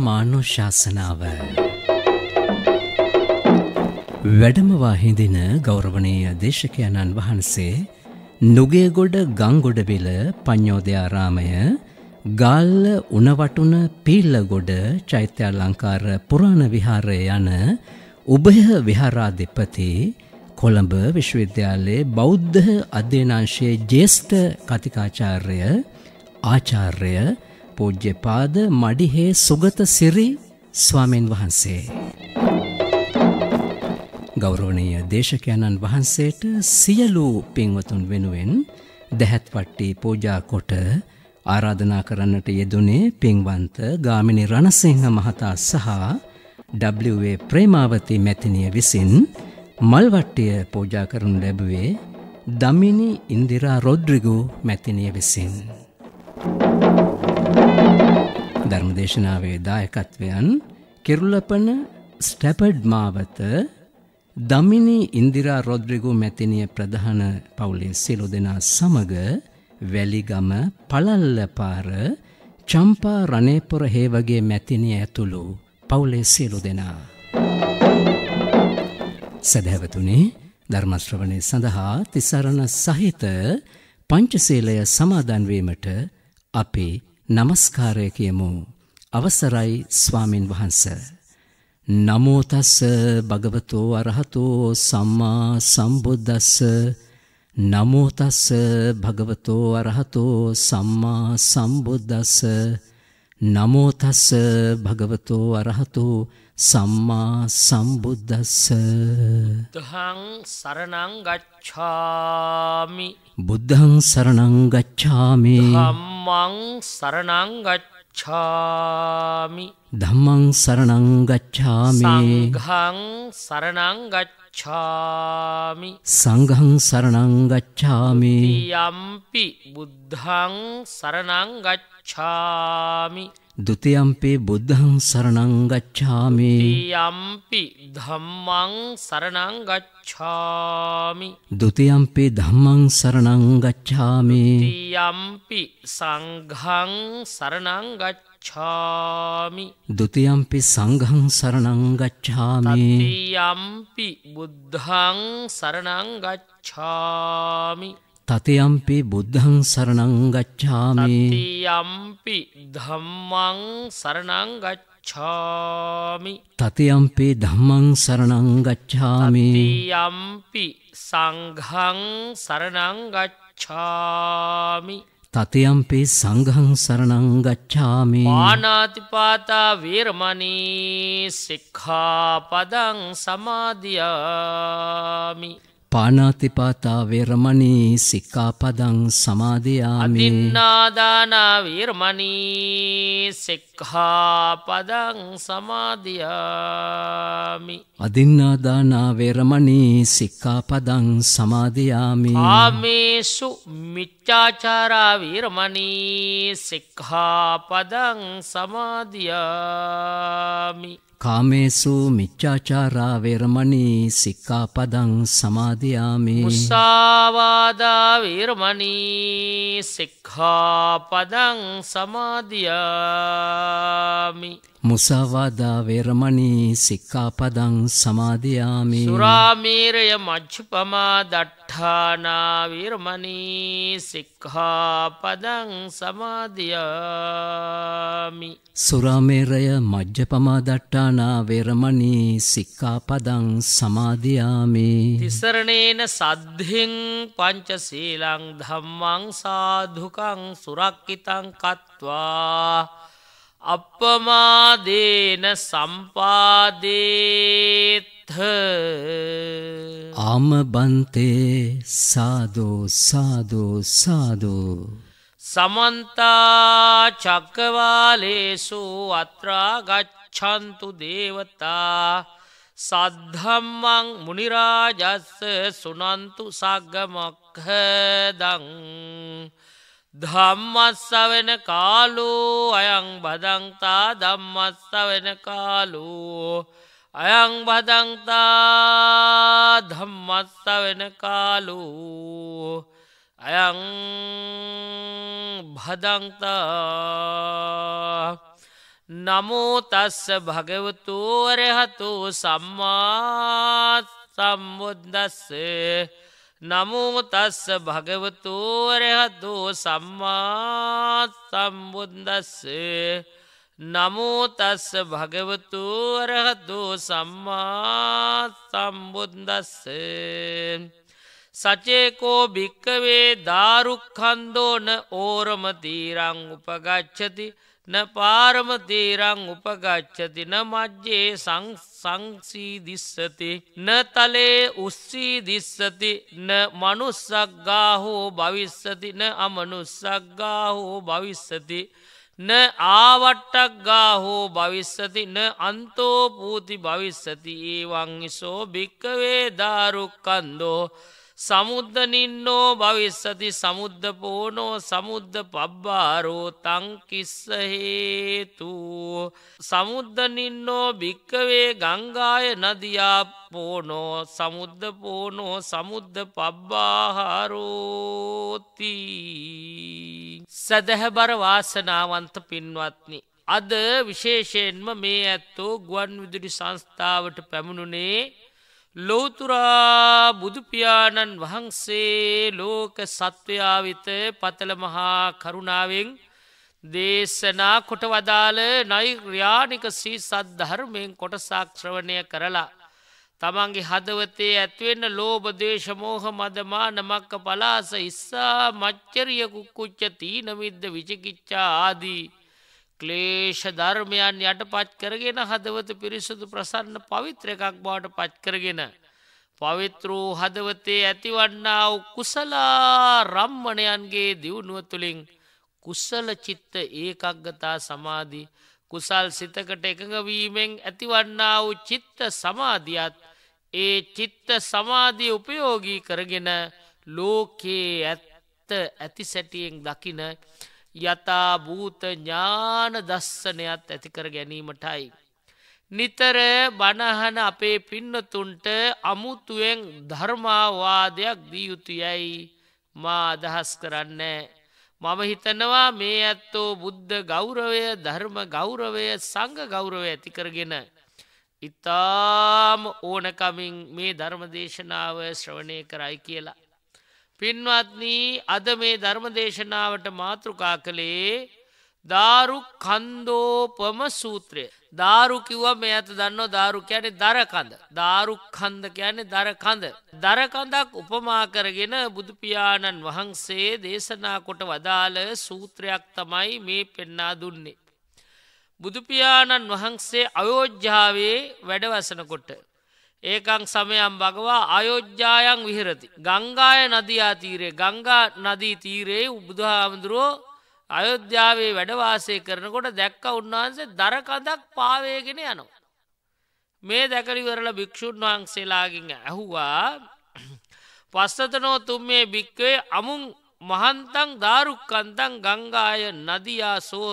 ධර්මානුශාසනාව වැඩමවා හිඳින ගෞරවනීය දේශකයන්න් වහන්සේ නුගේගොඩ ගංගොඩවිල පඤ්ඤෝදයාරාමය ගාල්ල උණවටුන පීල්ලගොඩ චෛත්‍යාලංකාර පුරාණ විහාරය යන උභය විහාරාධිපති කොළඹ විශ්වවිද්‍යාලයේ බෞද්ධ අධ්‍යනාංශයේ ජ්‍යෙෂ්ඨ කතිකාචාර්ය ආචාර්ය පූජ්‍යපාද මඩිහේ සුගත සිරි ස්වාමීන් වහන්සේ. ගෞරෝණීය දේශකයණන් වහන්සේට සියලු පින්වතුන් වෙනුවෙන් දැහැත්පට්ටි පෝජා කොට ආරාධනා කරන්නට යෙදුනේ පින්වන්ත ගාමිණි රණසිංහ මහතා සහ W.A. ප්‍රේමාවති මැතිණිය විසින් මල්වට්ටිය පෝජා කරනු ලැබුවේ දමිනි ඉන්දිරා රොඩ්රිගෝ මැතිණිය විසින්. ධර්මදේශනාවේ දායකත්වයන් කෙරුලපන ස්ටැපඩ් මාවත දමිනි ඉන්දිරා රොද්රිගු මැතිනිය ප්‍රධාන පවුලේ සියලු දෙනා සමග වැලිගම පළල්ලපාර චම්පා රණේපුර හේවගේ මැතිනිය ඇතුළු පවුලේ සියලු දෙනා සදහැවතුනේ ධර්මශ්‍රවණය සඳහා තිසරණ සහිත පංචසීලය සමාදන් වීමට අපේ নমස්කාරය කියමු අවසරයි ස්වාමින් වහන්ස නමෝ තස් භගවතෝ අරහතෝ සම්මා සම්බුද්දස්ස නමෝ තස් භගවතෝ අරහතෝ සම්මා සම්බුද්දස්ස නමෝ තස් භගවතෝ අරහතෝ සම්මා සම්බුද්දස්ස බුද්ධං සරණං ගච්ඡාමි බුද්ධං සරණං ගච්ඡාමි ධම්මං සරණං ගච්ඡාමි ධම්මං සරණං ගච්ඡාමි සංඝං සරණං ගච්ඡාමි සංඝං සරණං ගච්ඡාමි යම්පි බුද්ධං සරණං ගච්ඡාමි දුතියම්පේ බුද්ධං සරණං ගච්ඡාමි යම්පි ධම්මං සරණං ගච්ඡාමි දුතියම්පේ ධම්මං සරණං ගච්ඡාමි යම්පි සංඝං සරණං ගච්ඡාමි දුතියම්පි සංඝං සරණං ගච්ඡාමි යම්පි බුද්ධං සරණං ගච්ඡාමි තතයම්පි බුද්ධං සරණං ගච්ඡාමි තතියම්පි ධම්මං සරණං ගච්ඡාමි තතයම්පි ධම්මං සරණං ගච්ඡාමි තතියම්පි සංඝං සරණං ගච්ඡාමි තතයම්පි සංඝං සරණං ගච්ඡාමි ආනාතිපාතා වීරමණී සික්ඛාපදං සමාදියාමි පානාතිපාතා වේරමණී සික්ඛාපදං සමාදියාමි අදින්නාදානා වේරමණී සික්ඛාපදං සමාදියාමි අදින්නාදානා වේරමණී සික්ඛාපදං සමාදියාමි ආමේසු මිච්ඡ මිච්චාචාරා වීරමනී සික්හාපදං සමාධයාමි කාමේසු මිච්චාචාරා වේරමණී සික්ඛාපදං සමාදියාමි මුසාවාදා වේරමණී සික්ඛාපදං සමාදියාමි මුසාවාදා වේරමණී සික්ඛාපදං සමාදියාමි සුරාමීරය මච්චපමා දට්ඨානා වේරමණී සික්ඛාපදං සමාදියාමි සුරාමීරය මජ්ජපමා දට්ඨානා වේරමණී සික්ඛාපදං සමාදියාමි තිසරණේන සද්ධින් පංචශීලං ධම්මං සාධුකං සුරක්කිතං කତ୍වා අපමාදේන සම්පාදේත්හ ආමබන්තේ සාදෝ සාදෝ සාදෝ සමන්තා චක්කවාලේසු අත්‍රාගච්ඡන්තු දේවතා සද්ධම්මං මුනිරාජස්ස සුනන්තු සග්ගමක්හදං ධම්මස්ස වෙන කාලෝ අයං බදංතා ධම්මස්ස වෙන කාලෝ අයං බදංතා ධම්මස්ස වෙන කාලෝ අයං භදංතා නමෝතස්ස භගවතුවරහතු සම්මාත් සම්බුද්දස්සේ නමුතස්ස භගවතුවරහතු සම්මාතම්බුද්දස්ස නමුතස්ස භගවතුවරහතු සම්මාතම්බුද්දස්ස සචේකෝ භික්කවේ දාරුක්කන්දෝන ඕරමතීරං උපගච්චති න පාරමතේරං උපගච්චති න මජ්්‍යයේ සංසීදිස්සති නතලේ උස්සීදිස්සති න මනුස්සක්ගාහෝ භවිස්සති න අමනුස්සක්ගාහෝ භවිස්සති න ආවට්ටක්ගාහෝ භවිස්සති න අන්තෝපූති භවිස්සති ඒවං ඉසෝ භික්කවේ දාරුක්කන්දෝ සමුද්ධ නින්නෝ භවිස්සති සමුද්ධ පෝනෝ සමුද්ධ පබ්බාරෝ තංකිස්ස හේතු සමුද්ධ නින්නෝ භික්කවේ ගංගාය නදියා පෝනෝ සමුද්ධ පෝනෝ සමුද්ධ පබ්බාහාරෝති සැදැහැ බර වාසනාවන්ත පින්වත්නි අද විශේෂයෙන්ම මේ ඇත්තෝ ගුවන් විදුරි සංස්ථාවට පැමිණුනේ ලෝතුරා බුදුපාණන් වහන්සේ ලෝක සත්වයාවිත පතල මහා කරුණාවෙන් දේශනා කොට වදාළ නෛර්යානික සී සද්ධර්මයෙන් කොටසාක්ෂ්‍රවණය කරලා. තමන්ගේ හදවතේ ඇත්වෙන්න ලෝබදේශමෝහ මදමා නමක්ක පලාස ඉස්සා මච්චරිය කුක්කුච්ච තීනමිද්ද විචිකිච්චා ආදී. ක්ලේෂ ධර්මයන් යටපත් කරගෙන හදවත පිරිසුදු ප්‍රසන්න පවිත්‍ර එකක් බවට පත් කරගෙන. පවිත්‍රූ හදවතේ ඇතිවන්නාව කුසලා රම්මණයන්ගේ දියුණුව තුළින් කුස්සල චිත්ත ඒකක්ගතා සමාධී කුසල් සිතකට එකඟවීමෙන් ඇතිවන්නා වූ චිත්ත සමාධියත් ඒ චිත්ත සමාධිය උපයෝගී කරගෙන ලෝකයේ ඇත්ත ඇති සැටියෙන් දකින යථභූත ඥාන දස්සනයක් ඇතිකර ගැනීමටයි. නිතර බණහන අපේ පින්නතුන්ට අමුතුුවෙන් ධර්මාවාදයක් දියයුතුයයි මා අදහස් කරන්න. මම හිතනවා මේ ඇත්තෝ බුද්ධ ගෞරවය ධර්ම ගෞරවය සංඝ ගෞරවය ඇතිකරගෙන. ඉතාම ඕනකමින් මේ ධර්මදේශනාව ශ්‍රවණය කරයි කියලා. පින්වත්නී අද මේ ධර්මදේශනාවට මාතෘකා කළේ දාරු කන්දෝපම සූත්‍රය. දාරු කිව්ව මේ ඇත දන්න දාරු කියන්නේ දරකඳ. දාරු කන්ද කියන්නේ දරකඳ. දරකඳක් උපමා කරගෙන බුදුපියාණන් වහන්සේ දේශනා කොට වදාළ සූත්‍රයක් තමයි මේ පෙන්නා දුන්නේ. බුදුපියාණන් වහන්සේ අයෝජ්‍යාවේ වැඩවසනකොට ඒකං සමයම් භගවා අයෝජ්ජායන් විහරති. ගංගාය නදයා තීරේ ගංගා නදී තීරයේ උබුදුහාමුදුරුවෝ අයොද්‍යාවේ වැඩවාසය කරනකොට දැක්ක උන්වහන්සේ දරකඳක් පාවේගෙන යනවා. මේ දැකරිවරල භික්‍ෂූන් වහන්සේලාගින් ඇහුවා පස්සතනෝ තුම් මේ භික්වේ අමුන් මහන්තං දාරුක්කන්තං ගංගාය නදයා සෝ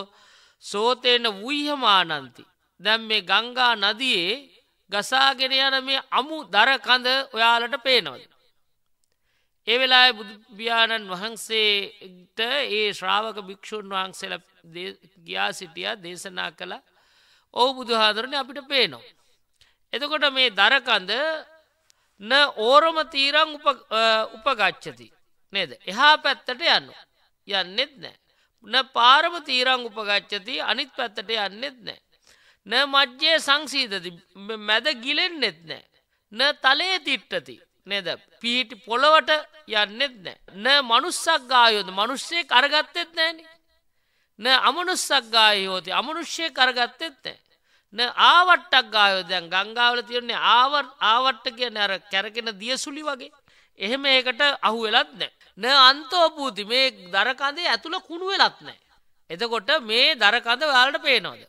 සෝතයන වූහමානන්ති. දැම් මේ ගංගා නදයේ ගසාගෙන යන මේ අමු දරකඳ ඔයාලට පේනවද. ඒ වෙලා බුදුපියාණන් වහන්සේට ඒ ශ්‍රාවක භික්‍ෂූන් වහන්සේල ගියා සිටිය දේශනා කළ ඔහු බුදුහාදරණ අපිට පේනවා. එතකොට මේ දරකඳ න ඕරම තීරං උපගච්චති නේද එහා පැත්තට යන්න යන්නෙත් නෑ න පාරම තීරං උපගච්චති අනිත් පැත්තට යන්නෙත් නෑ න මජ්්‍යය සංසීතති මැද ගිලෙන්න්නෙත් නෑ. න තලේ තිට්ටති නෙද පිහිටි පොළවට යන්නෙත් නෑ. න මනුස්සක් ගායෝද මනුෂ්‍යය කරගත්තෙත් නෑන. න අමනුස්සක් ගායෝති අමනුෂ්‍යය කරගත්තෙත් නෑ. න ආවට්ටක් ගායෝදයන් ගංගාවල තියරන්නේ ආවර් ආවට්ට කිය නැර කැරකෙන දියසුලි වගේ. එහෙම ඒකට අහු වෙලත් නෑ. න අන්තෝපූති මේ දරකඳේ ඇතුළ කුණු වෙලත් නෑ. එතකොට මේ දරකඳ වාලට පේනෝද.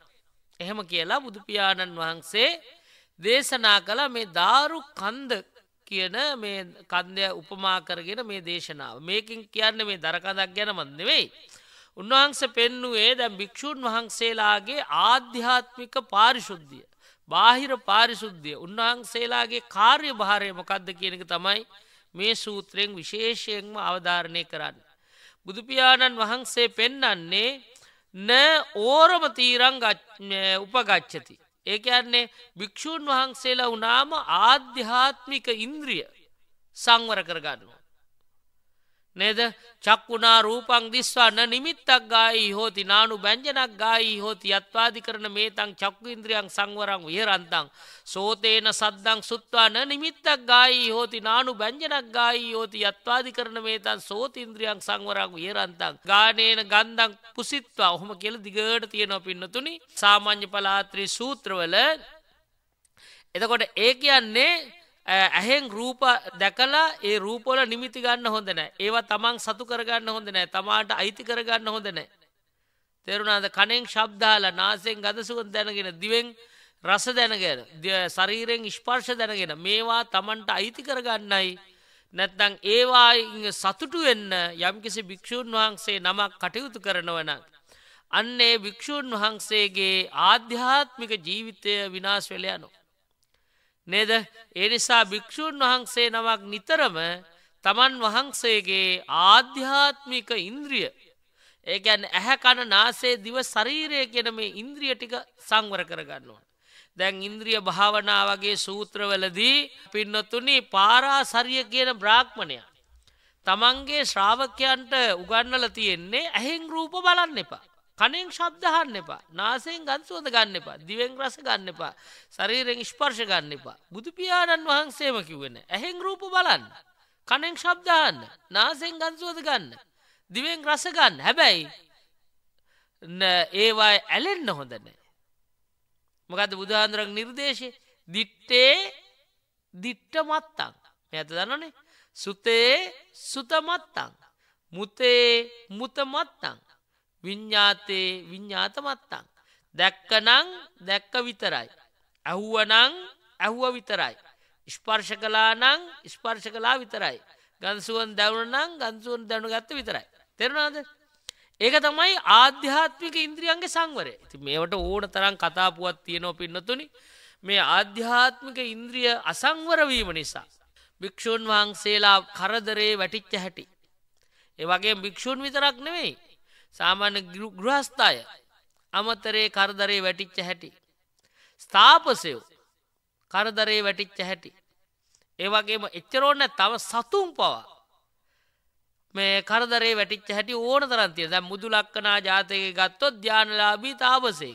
එහෙම කියලා බුදුපියාණන් වහන්සේ දේශනා කළ මේ දාරු කන්ද කියන මේ කන්දය උපමා කරගෙන මේ දේශනාව මේකින් කියන්න මේ දරකදක් ගැන මන්දවෙයි. උන්වහන්ස පෙන්නුවේ දැ භික්‍ෂූන් වහන්සේලාගේ ආධ්‍යාත්මික පාරිශුද්ධිය. බාහිර පාරිශුද්ධිය උන්වහන්සේලාගේ කාර්ය භාරය මොකක්ද කියනක තමයි මේ සූත්‍රයෙන් විශේෂයෙන්ම අවධාරණය කරන්න. බුදුපියාණන් වහන්සේ පෙන්නන්නේ න ඕරම තීරං උපගච්චති. ඒක අන්නේ භික්‍ෂූන් වහන්සේලා වනාම ආධ්‍යාත්මික ඉන්ද්‍රිය සංවර කරගන්නවා. නේද චක්කුණා රූපං දිස්වාන්න නිමිත්තක් ගායි හෝති නානු බැංජනක් ගායි හෝති අත්වාදි කරන මේතං චක්කු ඉන්ද්‍රියන් සංවරං විහරන්තං සෝතේන සද්දං සුත්වාන නිමිත්තක් ගායි හෝති නානු බැංජනක් ගායි හෝති අත්වාදි කරන මේතන් සෝතින්ද්‍රියන් සංවරං විහරන්තං ගානේන ගන්ධං කුසිත්වා ඔහොම කෙල දිගට තියෙනව පින්නතුනි සාමාන්‍ය පලාත්‍රී සූත්‍රවල එතකොට ඒ කියන්නේ ඇහෙන් රූප දැකලා ඒ රූපොල නිමිති ගන්න හොඳ නෑ ඒවා තමන් සතු කරගන්න හොඳ නෑ තමාට අයිති කරගන්න හොඳ නෑ තෙරුණාද කනෙන් ශබ්දාල නාසයෙන් ගදසුවන් දැනගෙන දිවෙන් රස දැනගෙන ශරීරෙන් ඉස්පර්ශ දැනගෙන මේවා තමන්ට අයිති කරගන්නයි නැත්දං ඒවා සතුටු වෙන්න යම්කිසි භික්‍ෂූන් වහන්සේ නමක් කටයුතු කරනවන. අන්නේ භික්‍ෂූන් වහන්සේගේ ආධ්‍යාත්මික ජීවිතය විනාශවෙලයනු. නේද ඒ නිසා භික්‍ෂූන් වහන්සේ නමක් නිතරම තමන් වහන්සේගේ ආධ්‍යාත්මික ඉන්ද්‍රිය ඒකැන් ඇහැකණ නාසේ දිව ශරීරය කෙන මේ ඉන්ද්‍රිය ටික සංවර කරගන්නවා. දැන් ඉන්ද්‍රිය භාවනා වගේ සූත්‍රවලදී පින්නතුනි පාරාසරිය කියන බ්‍රාක්්මණය. තමන්ගේ ශ්‍රාවකයන්ට උගන්නල තියෙන්නේ ඇහෙන් රූප බලන්න එපා. කනෙන් ශබ්දහන්න එපා නාසයෙන් ගන්සුවද ගන්න එපා දිවෙන් රස ගන්න එපා සරීරෙන් ස්පර්ශ ගන්න එපා බුදුපියාණන් වහන්සේම කිවෙන ඇහෙෙන් රූප බලන්න කනෙන් ශබ්දහන්න නාසයෙන් ගන්සුවද ගන්න දිවෙන් රස ගන්න හැබැයි ඒවා ඇලෙන්න හොඳනෑ මොකද බුදුහාන්දුරක් නිර්දේශය දිට්ටේ දිට්ට මත්තං ඇත දන්නනේ සුතේ සුතමත්තං මුතේ මුතමත්තං විඤ්ඥාතයේ විඤ්ඥාතමත්තං. දැක්කනං දැක්ක විතරයි. ඇහුවනං ඇහුව විතරයි. ස්පර්ශ කලානං ස්පර්ශ කලා විතරයි. ගන්සුවන් දැවුණනං ගන්සුවන් දැනු ගත්ත විතරයි. තෙරුණාද. ඒක තමයි ආධ්‍යාත්මික ඉන්ද්‍රියන්ගේ සංවරය ති මේවට ඕන තරම් කතාපුුවත් තියෙනෝ පින්නතුනි මේ ආධ්‍යාත්මික ඉන්ද්‍රිය අසංවරවීම නිසා. භික්‍ෂූන් වහන්සේලා කරදරේ වැටිච්ච හැටි. ඒ වගේ භික්‍ෂූන් විතරක් නෙවෙයි සාමාන්‍ය ගෘහස්ථාය අමතරේ කරදරේ වැටිච්ච හැටි. ස්ථාපසයෝ කරදරේ වැටිච්ච හැටි. ඒවගේම එච්චරෝන්න තව සතුම් පවා. මේ කරදරේ වැටිච්ච හැටි ඕන තරන්තිය දැ මුදු ලක්කනා ජාතක ගත්තොත් ධ්‍යානලාබී තාපසේ.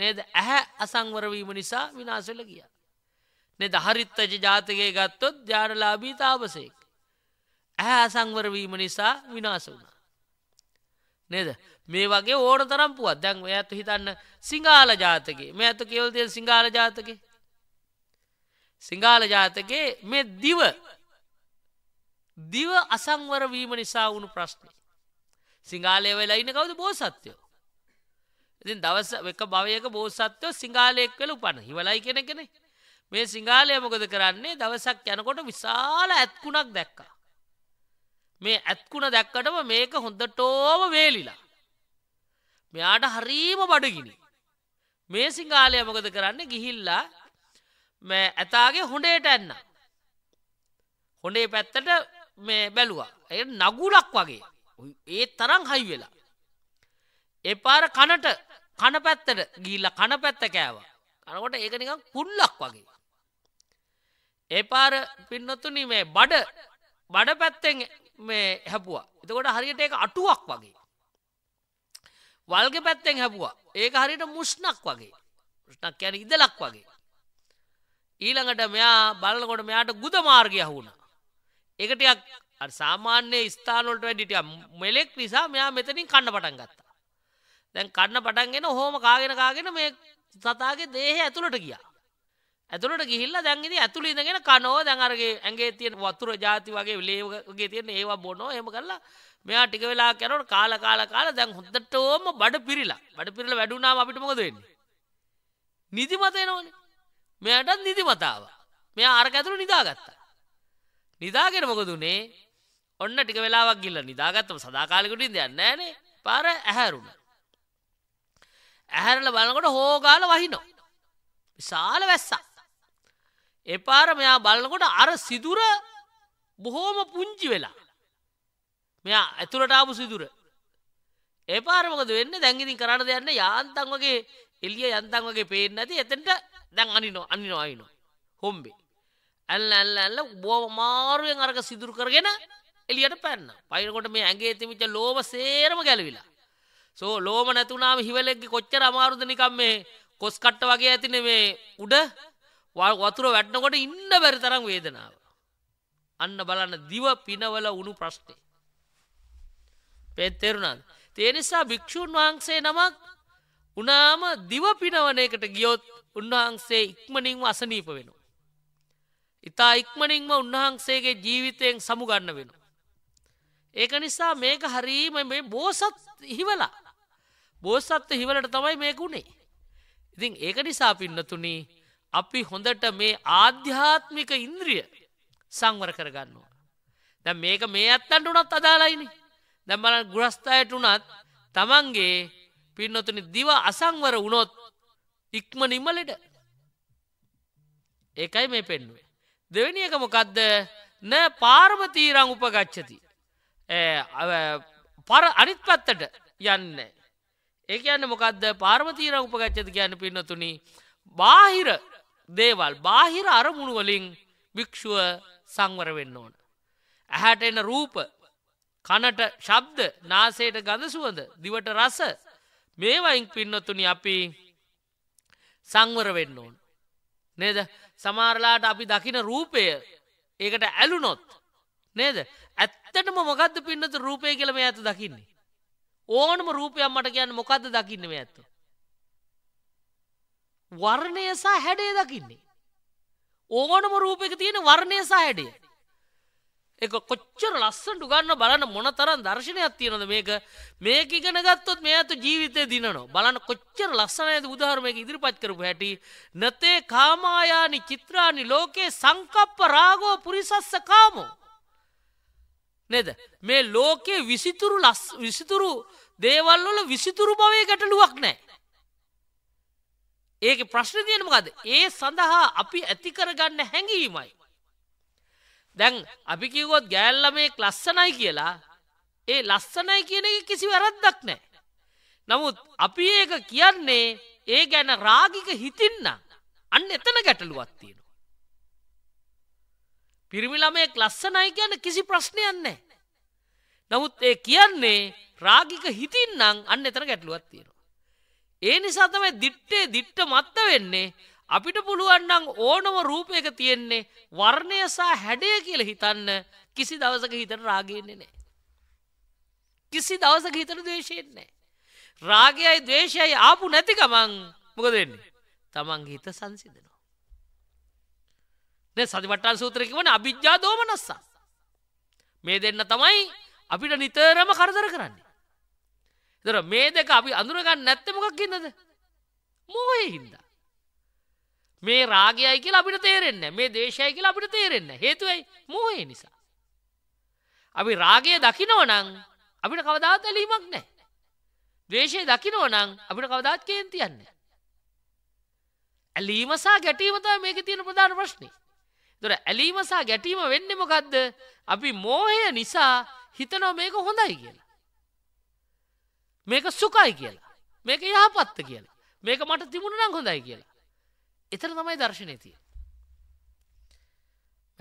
නේද ඇහැ අසංවරවීම නිසා විනාසල ගිය. නෙද හරිත්තජ ජාතකය ගත්තොත් ධ්‍යානලාබී තාපසයෙක්. ඇහැ අසංවරවීම නිසා විනාස වුණා. නේද මේ වගේ ඕන තරම් පුවත් දැන් ඇතු හිතන්න සිංහාල ජාතකගේ මේ ඇතු කෙවල්දය සිංහාල ජාතක සිංහාල ජාතකගේ මේ දිව දිව අසංවරවීම නිසා වුණු ප්‍රශ්නය සිංහාලය වෙලයින්න කවද බෝසත්යෝ ඉතින් දවස එක භවයක බෝසත්වෝ සිංහාලයෙක් වෙල උපන්න හිවලයි කෙන කෙනෙ මේ සිංහාලය මොකද කරන්නේ දවසක් යනකොට විශාල ඇත්කුණක් දැක්කා මේ ඇත්කුණ දැක්කටම මේක හොඳටෝම වේලිලා. මෙයාට හරීම බඩගිනි. මේ සිංහාලය මොකද කරන්න ගිහිල්ලා මේ ඇතාගේ හොඩේට ඇන්න. හොඩේ පැත්තට මේ බැලුවා. එ නගුලක් වගේ ඒ තරම් හයි වෙලා. එපාර කනට කන පැත්තට ගිල්ල කන පැත්ත කෑවා. කනකොට ඒක නිකම් කුල්ලක් වගේ. එපාර පින්නතුනි මේ බඩ බඩ පැත්තෙන් මේ හැපුවා. එතකොට හරියට ඒක අටුවක් වගේ. වල්ගේ පැත්තෙන් හැපුවා. ඒක හරියට මුෂ්ණක් වගේ. මුෂ්ණක් කියන්නේ ඉදලක් වගේ. ඊළඟට මෙයා බලනකොට මෙයාට ගුද මාර්ගය වුණා. ඒක ටිකක් අර සාමාන්‍ය ස්ථාන වලට වැඩි ටිකක් මෙලෙක් නිසා මෙයා මෙතනින් කන්න පටන් ගත්තා. දැන් කන්න පටන්ගෙන හොම කාගෙන කාගෙන මේ සතාගේ දේහය ඇතුළට ගියා. ඇතුළට ගිහිල්ලා දැන් ඉතින් ඇතුළේ ඉඳගෙන කනෝ දැන් අරගේ ඇඟේ තියෙන වතුර ಜಾති වගේ ලේවගේ තියෙන ඒවා බොනෝ එහෙම කරලා මෙයා ටික වෙලා කරනකොට කාලා කාලා කාලා දැන් හොඳටම බඩ පිරিলা බඩ පිරিলা වැඩි වුණාම අපිට මොකද වෙන්නේ නිදිමත එනවනේ මෙයාටත් නිදිමත ආවා මෙයා අරක ඇතුළේ නිදාගත්තා නිදාගෙන මොකද උනේ ඔන්න ටික වෙලාවක් ගිහිල්ලා නිදාගත්තම සදාකාලිකුට ඉඳියන්නේ නැහනේ පාර ඇහැරුණා ඇහැරලා බලනකොට හෝගාල වහිනවා විශාල වැස්සක් එපාර මෙයා බලන්නකොට අර සිදුර බොහෝම පුංචි වෙලා. මෙයා ඇතුළටාපු සිදුර. එපාරමකද වෙන්න දැංගිතින් කරන්න දෙයන්න යාන්තන් වගේ එල්ලිය යන්තන් වගේ පේෙන් ඇති එතෙන්ට දැන් අනිනෝ අනිනෝ අයිනෝ හොම්බේ. ඇල්ල ඇල්ල ඇල්ල බෝම මාරුවෙන් අරක සිදුරු කරගෙන එලියට පැන්න පයිනකොට මේ ඇගේ තිමිච ලෝම සේරම ගැලවිලා. සෝ ලෝම නැතුනාම හිවලෙක්ගේ කොච්චර අමාරුද නිකම් මේ කොස් කට්ට වගේ ඇතින මේ උඩ වතුර වැට්නකොට ඉන්න බැරි තරම් වේදනාව. අන්න බලන්න දිව පිනවල උුණු ප්‍රශ්නේ. පෙත්තෙරුණාද. තේනිසා භික්‍ෂූන් වහන්සේ නමක් උනාම දිව පිනවනයකට ගියොත් උන්වහන්සේ ඉක්මනින්ම අසනීප වෙන. ඉතා ඉක්මනින්ම උන්වහන්සේගේ ජීවිතයෙන් සමුගන්න වෙන. ඒක නිසා මේක හරීම මේ බෝසත් හිවලා බෝසත්ත හිවලට තමයි මේකුණේ. ඉතින් ඒක නිසා පින්නතුනී අපි හොඳට මේ ආධ්‍යාත්මික ඉන්ද්‍රිය සංවර කරගන්නවා. දැ මේක මේ ඇත්තන්ට වනත් අදාලයිනි දැම්බල ගුරස්ථායට වනත් තමන්ගේ පින්නොතුනි දිව අසංවර වුණොත් ඉක්ම නිමලෙට ඒකයි මේ පෙන්නුවේ. දෙවැනි එක මොකක්ද න පාර්මතීරං උපගච්චති. පර අනිත් පත්තට යන්න. ඒක යන්න මොකක්ද පාර්මතීරං උපගච්චති කියන්න පින්නතුනි බාහිර දේවල් බාහිර අරමුණු වලින් භික්ෂුව සංවර වෙන්න ඕන. ඇහැට එන රූප කනට ශබ්ද නාසයට ගඳ සුවඳ දිවට රස මේවයින් පින්නතුනි අපි සංවර වෙන්න ඕන. නේද සමාරලාට අපි දකින රූපය ඒකට ඇලුනොත් නේද ඇත්තටම මොකක්ද පින්නතු රූපය කියලම ඇත දකින්නේ. ඕනම රූපයක් මට කියන්න මොකක්ද දකින්නම ඇත්තු. වර්ණය සහ හැඩේ දකින්නේ. ඕගොනම රූපයක තියෙන වර්ණය සහ හැඩේ. එක කොච්චර ලස්සට ගන්න බලන්න මොනතරම් දර්ශනයක් තියෙනද මේක මේක ඉගෙන ගත්තොත් මේ අතු ජීවිතය දිනනවා බලන්න කොච්චර ලස්සනයිද උදාහරණයක ඉදිරිපත් කරපු හැටි නතේ කාමායානි චිත්‍රානි ලෝකේ සංකප්ප රාගෝ පුරිසස්ස කාමෝ නේද මේ ලෝකේ විසිතුරු විසිතුරු දේවල් වල විසිතුරු භවයේ ගැටලුවක් නැහැ ඒක ප්‍රශ්න තියෙනමකද ඒ සඳහා අපි ඇති කරගන්න හැඟීමයි. දැන් අපි කිව්වොත් ගෑල්ලමේ ලස්සනයි කියලා ඒ ලස්සනයි කියන එක කිසි වැරද්දක් නෑ. නමුත් අපි ඒක කියන්නේ ඒ ගැන රාගික හිතින්න අන්න එතන ගැටලුවත් තියෙනවා. පිරිමිළමයෙක් ලස්සනයි ගැන කිසි ප්‍රශ්නයක් නෑ. නමුත් ඒ කියන්නේ රාගික හිතින්නම් අන්න එතන ගැටලුවත් තියෙනවා. ඒ නිසා තමයි දිට්ටේ දිට්ට මත්ත වෙන්නේ අපිට පුළුවන්නම් ඕනම රූපයක තියෙන්නේ වර්ණයසා හැඩය කියල හිතන්න කිසි දවසක හිතට රාගන්නේ නෑ. කිසි දවසක හිතට දේශයෙන්නේ. රාගයයි දේශයයි ආපු නැති ගමන් මොක දෙන්නේ. තමන් හිත සංසිදනවා. සතිපට්ටන් සූත්‍රක වන අභිද්‍යා දෝමනස්සා. මේ දෙන්න තමයි අපිට නිතරම කරදර කරන්නේ. දර මේ දෙක අපි අඳුරගන්න නැත්තමකක් ඉන්නද මෝහහින්ද. මේ රාගයයි කියලා අපිට තේරෙන්න මේ දේශය කියලා අපිට තේරෙන්න හේතුවයි මෝහේ නිසා. අපි රාගය දකිනවනං අපිට කවදාත් ඇලීමක් නෑ. දේශය දකිනවනං අපිට කවදාත් කේන්තියන්න. ඇලීමසා ගැටීමත මේක තියෙන ප්‍රධාන ප්‍රශ්නය. දොර ඇලීමසා ගැටීම වෙන්නමකක්ද අපි මෝහය නිසා හිතනෝ මේක හොඳයි කියලා. මේක සුකයි කියලා මේක යහපත්ත කියලා මේක මට තිබුණ නම් හොඳයි කියලා එතර තමයි දර්ශනය තිය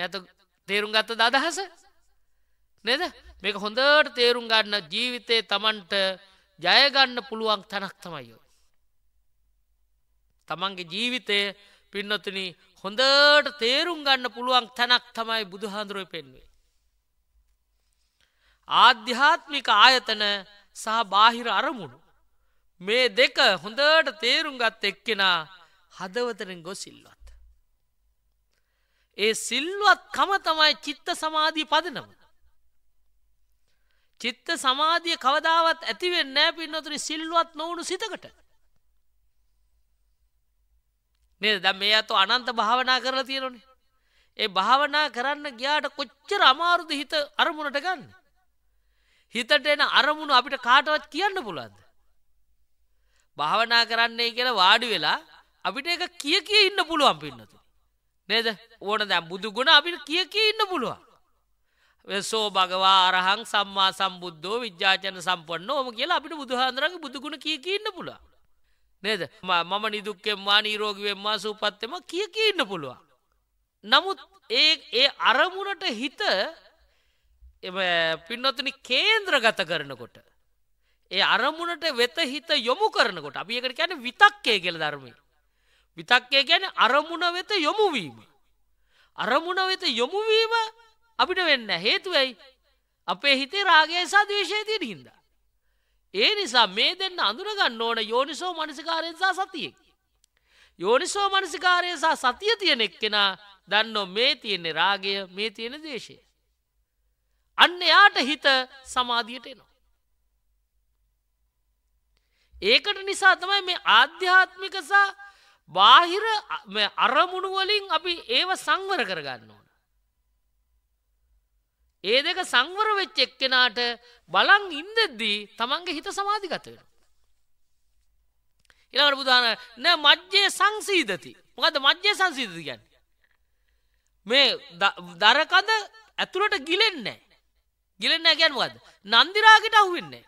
ඇත තේරුම් ගත්ත දදහස නේද මේක හොඳට තේරුම් ගන්න ජීවිතය තමන්ට ජයගන්න පුළුවන් තැනක් තමයිෝ තමන්ගේ ජීවිතය පින්නොතින හොඳට තේරුම් ගන්න පුළුවන් තැනක් තමයි බුදුහාන්දුරුව පෙන්වේ ආධ්‍යාත්මික ආයතන සහ බාහිර අරමුණු. මේ දෙක හොඳට තේරුම්ගත් එක්කෙනා හදවතරින් ගො සිල්වත්. ඒ සිල්වත් කම තමයි චිත්ත සමාධී පදනම. චිත්ත සමාධිය කවදාවත් ඇතිවෙන් නෑ පින්නතුරි සිල්වත් නොවුණු සිතකට. නද දැම් මේ අතු අනන්ත භාවනා කරලා තියෙනනේ. ඒ භාවනා කරන්න ග්‍යාට කොච්චර අමාරුද හිත අරමුණට ගන්න. හිතට එන අරමුණු අපිට කාටවත් කියන්න පුළන්ද. භාවනා කරන්නේ කියල වාඩි වෙලා අපිට එක කිය කිය ඉන්න පුළුවන් පින්නතු. නේද ඕන දැම් බුදු ගුණ අපිට කිය කිය ඉන්න පුළුවන්. වෙසෝ භගවා අරහං සම්මා සම්බුද්ධෝ විද්‍යාචන සම්පන්න ඕම කියලා අපිට බුදුහාන්දරගේ බුදුගුණ කිය කියන්න පුළුව. නේද මම නිදුක්කෙන්වා නීරෝගිවෙන්වා සූපත්තෙම කිය කියන්න පුළුවන්. නමුත් ඒ ඒ අරමුණට හිත එම පින්නතුනි කේන්ද්‍රගත කරනකොට. ඒ අරමුණට වෙත හිත යොමු කරනකොට අපි එකට ගැන විතක්කේ කෙල ධර්මය. විතක්කේ ගැන අරමුණ වෙත යොමුවීම. අරමුණ වෙත යොමුවීම අපිට වෙන්න හේතුවයි අපේ හිතේ රාගේ සදවේශය තියෙන හින්ද. ඒ නිසා මේ දෙන්න අඳුරගන්න ඕන යෝනිසෝ මනසිකාරයෙන්සා සතියෙක්. යෝනිසෝ මනසිකාරය සහ සතිය තියෙනෙක් කෙනා දන්නෝ මේ තියෙන්නේ රාගය මේ තියෙන දේශය. අන්න එයාට හිත සමාධියට එනවා. ඒකට නිසා තමයි මේ ආධ්‍යාත්මිකසා බාහිර අරමුණුවලින් අපි ඒව සංවර කරගන්න ඕන. ඒ දෙක සංවර වෙච්ච එක්කෙනාට බලන් ඉන්දද්දී තමන්ගේ හිත සමාධිගත වෙන. ඊළඟට බුදුහාම නෑ මජ්ජේ සංසීදති. මොකද්ද මජ්ජේ සංසීදති කියන්නේ? මේ දරකඳ ඇතුළට ගිලෙන්නේ නැහැ. ගිලෙන්න ගැන්වද නන්දිරාගෙට අහුවෙන්නේ.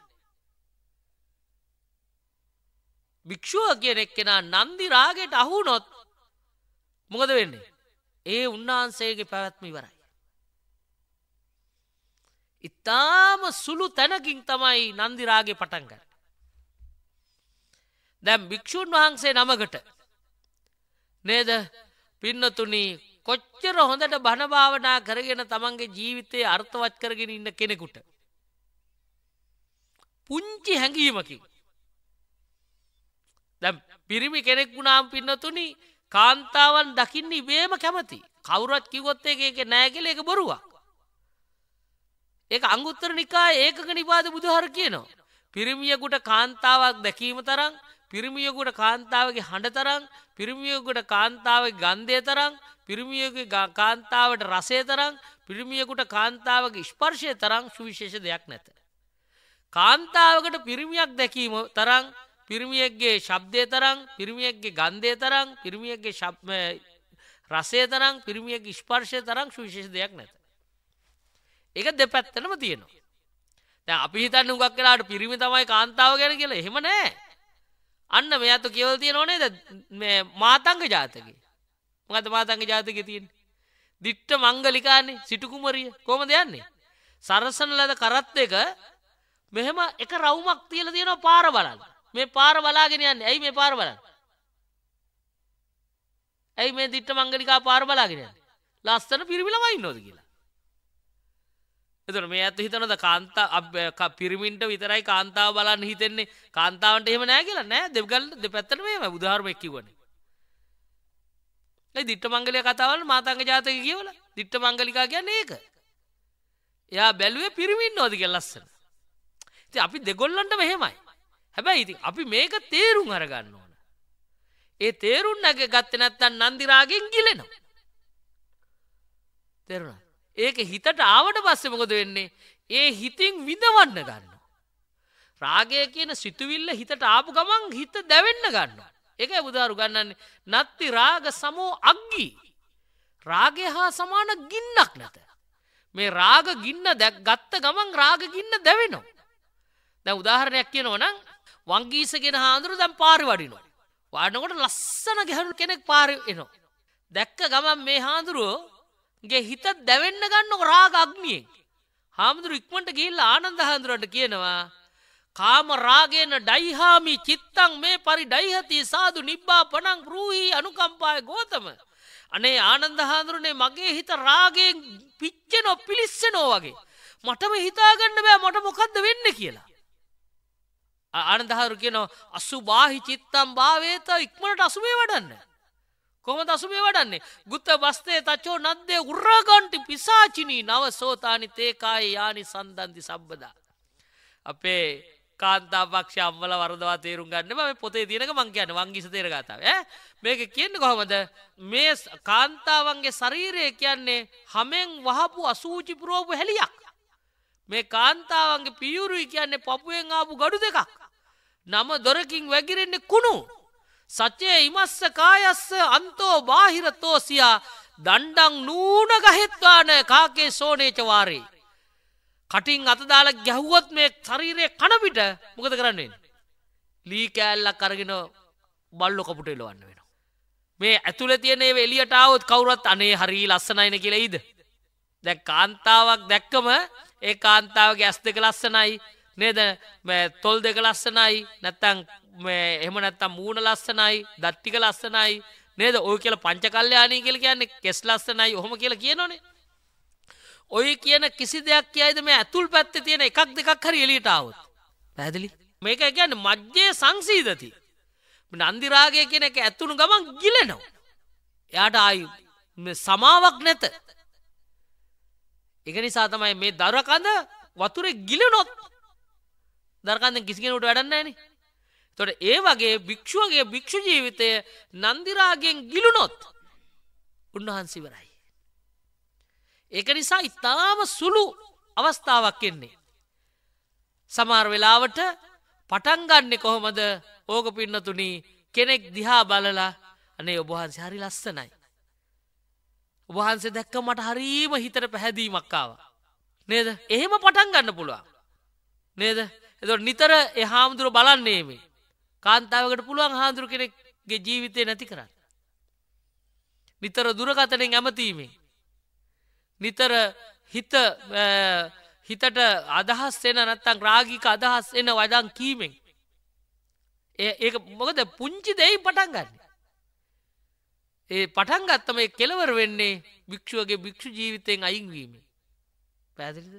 භික්‍ෂුව කියනෙක් කෙනා නන්දිරාගෙට අහුනොත් මොකද වෙන්නේ. ඒ උන්නාන්සේගේ පැවැත්ම ඉවරයි. ඉතාම සුළු තැනකින් තමයි නන්දිරාගේ පටන්ගර. දැම් භික්‍ෂූන් වහන්සේ නමකට නේද පින්නතුනී කොච්චර හොඳට බණභාවනා කරගෙන තමන්ගේ ජීවිතය අර්ථවත් කරගෙන ඉන්න කෙනෙකුට. පුංචි හැඟීමකි. දැ පිරිමි කෙනෙක් වුණාම් පින්නතුනි කාන්තාවන් දකින්නේ බේම කැමති කවුරත් කිවොත්තේ එක නෑගල එක බොරුවක්. ඒ අංගුත්තර නිකා ඒකක නිපාද බුදුහර කියනවා. පිරිමියකුට කාන්තාවක් දැකීම තරම් පිරිමියකුට කාන්තාවගේ හඬ තරම් පිරිමියකුට කාන්තාවගේ ගන්ධය තරම් පිරිමියගේ කාන්තාවට රසේ තරං පිරිමියකුට කාන්තාවගේ ස්පර්ශය තරං සුවිශේෂ දෙයක් නැත. කාන්තාවකට පිරිමියක් දැකීම තරං පිරිමියක්ගේ ශබ්දය තරං පිරිමියක්ගේ ගන්ධය තරං පිරිමියක්ගේ ශබ්ම රසේ තරං පිරිමියක ස්පර්ශය තරං සුවිශේෂ දෙයක් නැත. එක දෙපැත්තනම තියෙනවා. දැ අපිහිතන්න උගක් කලාට පිරිමි තමයි කාන්තාව ගැන කියලා එහෙම නෑ. අන්න මෙයතු කියවල් තියෙනවනේ මාතංග ජාතකගේ. මකද මාතන්ගේ ජාතික තියෙන්නේ. දිට්ට මංගලිකාන්නේ සිටුකුමරිය කොම දෙයන්නේ. සරසන ලද කරත් එක මෙහෙම එක රවුමක් තියල තියෙනවා පාර බලන්න මේ පාර බලාගෙන යන්න ඇයි මේ පාර බලන්න. ඇයි මේ දිට්ට මංගලිකා පාර බලාගෙන යන්න ලස්සන පිරිමිලමයි නොද කියලා. එතන මේ ඇත්ත හිතනද කාන්තා පිරිමින්ට විතරයි කාන්තාව බලන්න හිතෙන්නේ කාන්තාවට එහෙම නෑ කියලා නෑ දෙගල් දෙ පැත්තට මේ බුදාරම එක්කිවන දිට්ට මංගලය කතාවල මාතංග ජාතක කියවල දිට්ට මංගලිකා ගැන ඒක එයා බැලුවේ පිරිමින් නෝදි කෙල්ලස්සන ති අපි දෙගොල්ලන්ට මෙහෙමයි හැබැයි ඉති අපි මේක තේරුම් අරගන්න ඕන ඒ තේරුම් නැග ගත්ත නැත්තන් නන්දිරාගෙන් ගිලෙනවා තෙරුණ ඒක හිතට ආවට පස්සෙ මොකද වෙන්නේ ඒ හිතින් විඳවන්න ගන්න රාගය කියන සිතුවිල්ල හිතට ආපු ගමන් හිත දැවෙන්න ගන්නවා එක බුදාරු ගන්නන්නේ නත්ති රාග සමෝ අක්ගී රාගය හා සමාන ගින්නක් නැත මේ රාග ගින්න දැක් ගත්ත ගමන් රාග ගින්න දැවෙනවා දැ උදාහරණයක් කියනවනම් වංගීසගෙන හාදුරු දැම් පාරි වඩිනවා වාඩනකොට ලස්සන ගැහරු කෙනෙක් පාරි එනවා දැක්ක ගමන් මේ හාදුරුවෝගේ හිත දැවෙන්න ගන්නක රාග අග්නියෙන් හාමුදුරු ඉක්මට ගිල්ල ආනන්ද හාදුරුවට කියනවා කාම රාගේන ඩයිහාමි චිත්තං මේ පරි ඩයිහති සාදු නිබ්බා පනං රූහි අනුකම්පාය ගෝතම. අනේ ආනන්ද හාදුරනේ මගේ හිත රාගෙන් පිච්චනො පිලිස්සනෝ වගේ. මටම හිතාගන්න බෑ මට මොකක්ද වෙන්න කියලා. ආනදහරු කියනෝ අසු බාහි චිත්තම් භාවේත ඉක්මනට අසුමේ වඩන්න. කොහොමද අසුමේ වඩන්නේ ගුත බස්තේ තචෝ නද්දේ උරාගන්ටි පිසාචිනී නව සෝතානි තේකායේ යානි සන්දන්ති සබ්බදා. අපේ කාන්තාපක්ෂ අම්මල වරදවා තේරුම් ගන්න ම පොතේ තියනක මං කියන්න වංගිස තේරගතාව මේක කියන්න කොහොමද මේ කාන්තාවන්ගේ ශරීරය කියන්නේ හමෙන් වහපු අසූචිපුරෝපු හැලියක් මේ කාන්තාවන්ගේ පියුරුයි කියන්නේ පපුුවෙන් ආපු ගඩු දෙකක් නම දොරකින් වැගිරෙන්නේ කුණු සචය ඉමස්ස කායස්ස අන්තෝ බාහිරතෝසියා දණ්ඩං නූන ගහෙත්වාන කාකේ සෝනේචවාරී කටින් අතදාල ගැහුවොත් මේ ශරීරය කනපිට මොකද කරන්නේ. ලී කෑල්ලක් කරගෙන බල්ලො කපුට එලවන්න වෙන. මේ ඇතුළ තියනේ වෙලියටාවත් කවුරත් අනේ හරී ලස්සනයින කියලෙයිද. දැ කාන්තාවක් දැක්කම ඒ කාන්තාවගේ ඇස් දෙක ලස්සනයි නේද තොල් දෙක ලස්සනයි නැත්තං එම නැත්තම් මූුණ ලස්සනයි දත්තික ලස්සනයි නේද ඔය කියල පංචකල්්‍යයානී කියල කියන්නේ කෙස් ලස්සනයි හොම කියල කියනොනේ ඔය කියන කිසි දෙයක් කියයිද මේ ඇතුල් පැත්ත තියෙන එකක් දෙකක් හරි එලිටාවත් පැදිලි මේක ගැන මජ්්‍යය සංසීදති නන්දිරාගය කියන එක ඇත්තුණු ගමන් ගිලනවා එයාට ආයු සමාවක් නැත එක නිසා තමයි මේ දරකඳ වතුරේ ගිලනොත් දරකන්ද කිසිගෙනුට වැඩන්න ෑන තොට ඒ වගේ භික්‍ෂුවගේ භික්‍ෂු ජීවිතය නන්දිරාගෙන් ගිලුනොත් උන්වහන්සිවරයි ඒක නිසා ඉතාම සුළු අවස්ථාවක් එන්නේ. සමාර් වෙලාවට පටන්ගන්නේ කොහොමද ඕක පින්නතුනී කෙනෙක් දිහා බලලා අනේ ඔබහන්සේ හරි ලස්සනයි. ඔබහන්සේ දැක්ක මට හරීම හිතර පැහැදීමක්කාව. නේද එහෙම පටන් ගන්න පුළුවන්. නේද එදොට නිතර එ හාමුදුරු බලන්නේමේ කාන්තාවකට පුළුවන් හාදුරු කෙනෙක්ගේ ජීවිතය නැති කරන්න. නිතර දුරකතනෙන් ඇමතීමේ නිතර හිත හිතට අදහස් එන නැත්තං රාගික අදහස් එන වදන් කීමෙන්. ඒ මොකද පුංචි දෙයි පටන් ගන්න. ඒ පටන් ගත්තම කෙලවර වෙන්නේ භික්ෂුවගේ භික්ෂු ජීවිතයෙන් අයින්වීම. පැදිරිද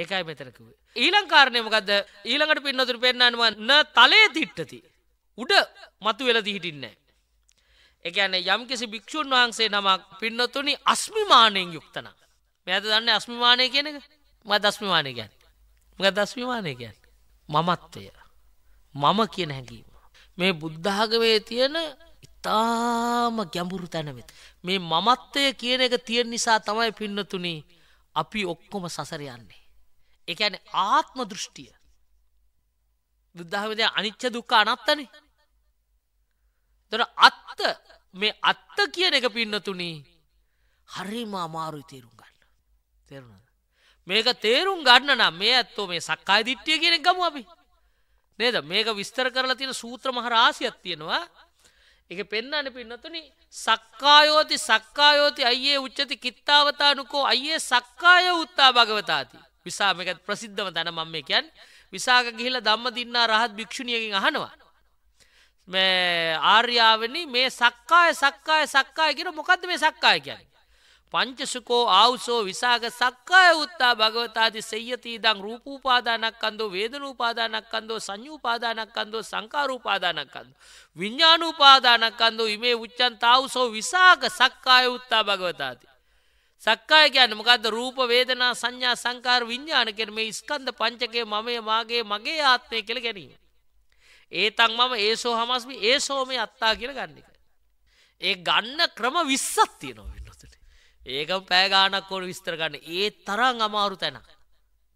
ඒකයි මෙතරකව. ඊළං කාරණයමකද ඊළඟට පින්නතුර පෙන්න්නවන්න තලේ තිට්ටති. උඩ මතු වෙලදි හිටින්නේ. එකන යම්කිසි භික්‍ෂූන් වහන්සේ නමක් පින්නතුනි අස්මිමානයෙන් යුක්තනා. මෙයාද දන්න අස්මිමානය කියන එක ම දස්මිමානය ගැන මක දස්මිමානය ගැන මමත්වය මම කියන හැඟීම මේ බුද්ධාගමේ තියෙන ඉතාම ගැඹුරු තැනවෙත් මේ මමත්වය කියන එක තියෙන නිසා තමයි පින්නතුනි අපි ඔක්කොම සසරයන්නේ එකන ආත්ම දෘෂ්ටිය බුද්ධාවදය අනිච්ච දුක්ක අනත්තන දොර අත්ත මේ අත්ත කියන එක පින්නතුනි හරිම අමාරුයි තේරුම් ගන්න තේරුණද. මේක තේරුම් ගන්න නම් මේ ඇත්තෝ මේ සක්කාය දිට්ටිය කියෙන ගම අපි නේද මේක විස්තර කරලා තියෙන සූත්‍ර මහරාසියක් තියෙනවා එක පෙන්න්න පින්නතුනි සක්කායෝති සක්කායෝති අයේ උච්චති කිත්තාවතානුකෝ අයේ සක්කාය උත්තා භගවතාති විසාමකත් ප්‍රසිද්ධම තැන මම්මකයන් විසාක ගිහිල දම්ම දින්නා රහත් භික්ෂණියකින් අහනවා මේ ආර්යාවනි මේ සක්කාය සක්කාය සක්කාය කියෙන මොකක්ද මේ සක්කාය කියන්නේ පංචසුකෝ ආවුසෝ විසාග සක්කාය උත්තා භගවතාති සෙය්‍යතී දං රූපූපාදානක් අන්දෝ වේදනූපාදානක් අන්දෝ සංයූපාදානක් අන්දෝ සංකාරූපාදානක් අන්ද. විඤ්ඥානූපාදානක් අන්දෝ ඉමේ උච්චන් තාවසෝ විසාග සක්කාය උත්තා භගවතාති. සක්කාය ගැන මොකද රූප වේදනා සංඥා සංකාර විඤ්ඥාන කරම ස්කන්ද පංචකය මමය මාගේ මගේ ආත්මය කළ ගැනීම. ඒතන් මම ඒසෝ හමස්මි ඒසෝමය අත්තා කියල ගන්නක. ඒ ගන්න ක්‍රම විස්සත්තිය නොව. ඒකම පෑගානක් කොට විස්තර ගන්න ඒ තරං අමාරු තැන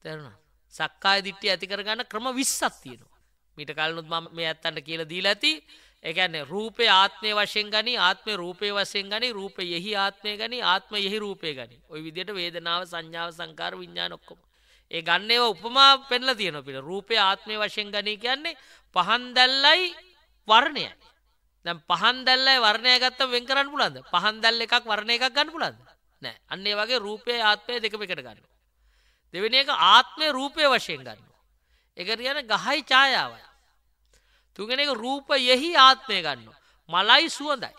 තෙරුණ සක්කාය දිට්ටිය ඇති කරගන්න ක්‍රම විස්සත් තියෙනවා මිට කල්නුත් ම මේ ඇත්තන්න කියල දී ඇති එකන්නේ රූපය ආත්මය වශයෙන් ගනි ආත්මය රූපය වශයෙන් ගනි රූපය යෙහි ආත්මය ගනි ආත්ම යෙහි රූපය ගනි ඔය විදියට වේදනාව සංඥාව සංකාර විඤ්ඥානොක්කොම ඒ ගන්න ඒව උපමා පෙන්ල තියෙන පිට රූපය ආත්මය වශයෙන් ගනී කියන්නේ පහන් දැල්ලයි වර්ණයයි දැම් පහන් දැල්ලයි වර්ණය ගත්ත වෙන් කරන්න පුලන්ද පහන් දැල්ල එකක් වර්ණය එකක් ගන්න පුලන්ද නෑ අන්න ඒ වගේ රූපය ආත්මය දෙකම එකට ගන්නවා. දෙවෙනි එක ආත්මය රූපය වශයෙන් ගන්නවා. ඒක කියන ගහයි ඡායාවයි. තුන්වෙනි එක රූපයෙහි ආත්මය ගන්නවා. මලයි සුවඳයි.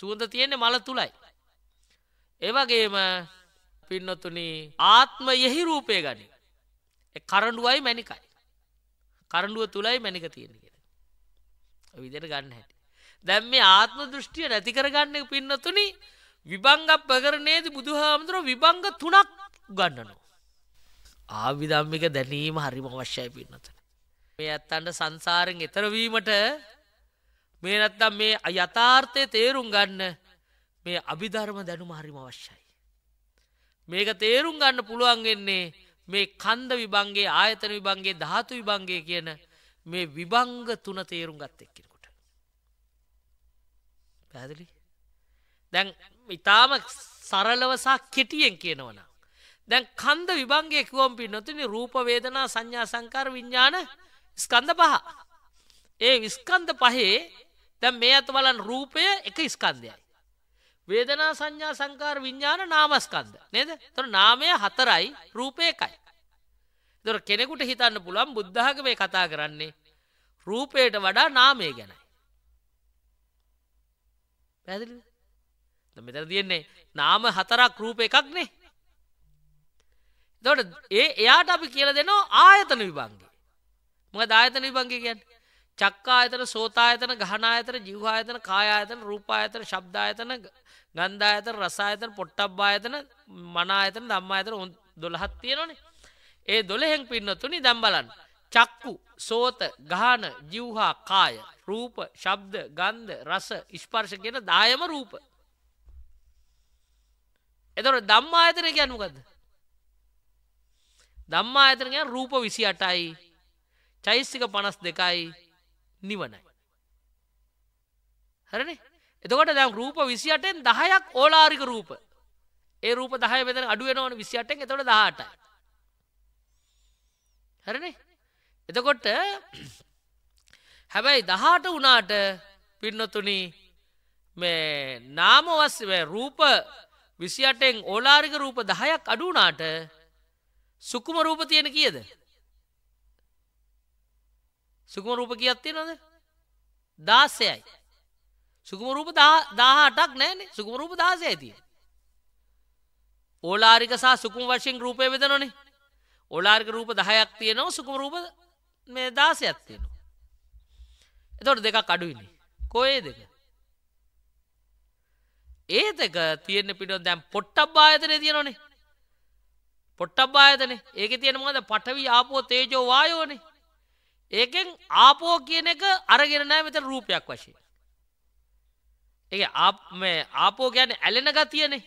සුවඳ තියෙන්නේ මල තුලයි. ඒ වගේම පින්නතුනි ආත්මයෙහි රූපය ගනි. ඒ කරඬුවයි මණිකයි. කරඬුව තුලයි මණික තියෙන්නේ කියලා. ඔය විදිහට ගන්න හැටි. දැන් මේ ආත්ම දෘෂ්ටිය නැති කරගන්නේ පින්නතුනි විභංග ප්‍රකරණයේදී බුදුහාමුදුරුවෝ විභංග තුනක් ගන්නනවා. ආවිධම්මික දැනීම හරිම අවශ්‍යයි පින්නතට. මේ ඇත්තන්ට සංසාරෙන් එතර වීමට මේ නැත්තම් මේ යථාර්ථය තේරුම් ගන්න මේ අභිධර්ම දැනුම හරිම අවශ්‍යයි. මේක තේරුම් ගන්න පුළුවන් වෙන්නේ මේ කන්ද විභංගේ ආයතන විභංගේ ධාතු විභංගේ කියන මේ විභංග තුන තේරුම් ගත් එක්කෙනකුට. පැදිලි දැන් ඉතාම සරලවසා කෙටියෙන් කියනවන. දැන් කන්ද විබන්ගේ කිවෝම් පි නොතිනි රූපවේදනා සංඥා සංකාර විඤ්ඥාන ස්කන්ද පහ. ඒ විස්කන්ද පහේ දැම් මේ ඇත බලන් රූපය එක ස්කන්දයයි. වේදනා සංඥා සංකාර විඤ්ඥාන නාමස්කන්ද නේද තොර නාමය හතරයි රූපයකයි. දොර කෙනෙකුට හිතන්න පුළන් බුද්ධාග මේ කතා කරන්නේ රූපයට වඩා නාමය ගැනයි. පැදිලි? මෙතර තියෙන්නේ නාම හතරක් රූප එකක්නේ. දොට ඒ එයාට අපි කියල දෙනවා ආයතන විභංගේ. මක දායතන විභංගි කියන් චක්කායතන සෝතායතන ගහනායතන ජිවහායතන කායායතන රූපායතන ශබ්දායතන ගන්ධායතන රසායතන පොට්ටබ්බායතන මනායතන දම්මායතන උන් දොළහත් තියෙනනේ. ඒ දොළහෙෙන් පින්නතුනි දම්බලන්න. චක්කු සෝත ගාන ජිව්හා කාය රූප ශබ්ද ගන්ධ රස ඉස්පර්ශ කියෙන දායම රූප. එතොට දම්මා අතන ගැනුකද දම්මා අතරග රූප විසි අටයි චෛස්සික පනස් දෙකයි නිවනයි. හරන එතකට දැම් රූප විසියටෙන් දහයක් ඕලාරික රූප ඒ රූප දහය වෙතන අඩුවෙනවන විසියටෙන් එතොට දාටයි. හරන එතකොට හැබැයි දහට වනාට පින්නතුනි මේ නාමවස් රූප විසියටෙන් ඕලාරික රූප දහයක් අඩුනාට සුකුම රූප තියෙන කියද සුකුම රූප කියත්තිය නොද දාසයයි සුකුම රූප දාහටක් නෑන සුකුම රූප දාසය ඇතිය ඕලාරික සහ සුකුම වශයෙන් රූපය වෙද නොනේ ඕලාරික රූප දහයක් තියනවා සුකුම රූප මේ දාසයක් තියෙනවා එතොට දෙකක් අඩුයිනි කොයේ දෙක ඒතක තියෙන පිටො දැම් පොට්ටබ් ආයතනය තියෙනනේ පොට්ටබ් ආයතනේ ඒක තියෙනමද පටවි ආපෝ තේජෝ වායෝනේ ඒකෙන් ආපෝ කියන එක අරගෙන නෑ මෙත රූපයක් වශයෙන් ඒ ආපෝ ගැන ඇලෙන ගතියනේ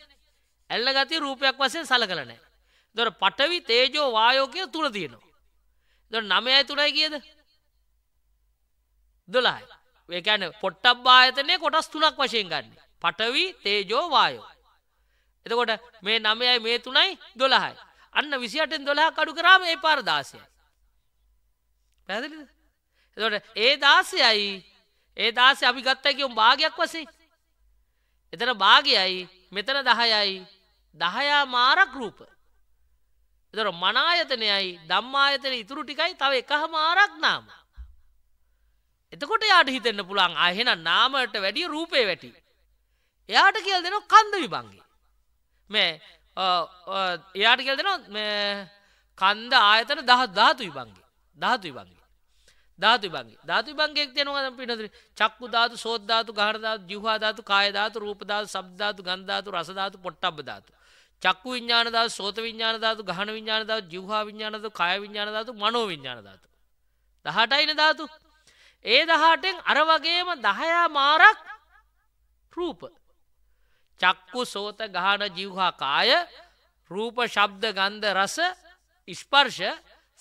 ඇල්ල ගති රූපයක් වසයෙන් සලකලනෑ දොර පටවි තේජෝ වායෝ කිය තුළ තියෙනවා දො නමයයි තුනයි කියද දොලායි ඒකන පොට්ටබ් ආයතනය කොටස් තුනක් වශයෙන් ගන්නේ පටවි තේජෝ වායෝ. එතකොට මේ නමයයි මේ තුනයි දොළහයි. අන්න විසිටෙන් දොළහ කඩු කරාම ඒ පාර දාසයයි. පැදිලිද. එතට ඒ දාසයයි ඒ දාස අපි ගත්තැකවම් භාගයක් වසේ. එතන භාගයයි මෙතන දහයයි දහයා මාරක් රූප. එතර මනායතනයයි දම්මායතන ඉතුරු ටිකයි තව එක මාරක් නාම. එතකොට යාට හිතෙන්න්න පුළන් අහෙන නාමට වැඩිය රූපේ වැටි. එයාට කියල් දෙන කන්ද විභංගි. මේ එයාට කියල් දෙන කන්ද ආයතන දහ ධාතු විභංගි ධාතු විභංගි. ධාතු බංගේ ධාතු බංගේෙක් තියෙනවා පිනතර චක්කු ධාතු සෝද්ධාතු ගහරධාතු ජිහවාධාතු කායධාතු රූපධාතු සබ්ධාතු ගන්ධාතු රසධාතු පොට්ටබ ධාතු. චක්කු විඤ්ඥානධාව සෝත විඤ්ඥානධාතු ගහන විඤ්ඥානධාව ජිහවා විඤ්ඥානධ කාය විඤ්ඥානධාතු මනෝ විඤ්ඥානධාතු. දහටයින ධාතු. ඒ දහටෙන් අර වගේම දහයා මාරක් රූප චක්කු සෝත ගාන ජිව්හා කාය රූප ශබ්ද ගන්ධ රස ඉස්පර්ෂ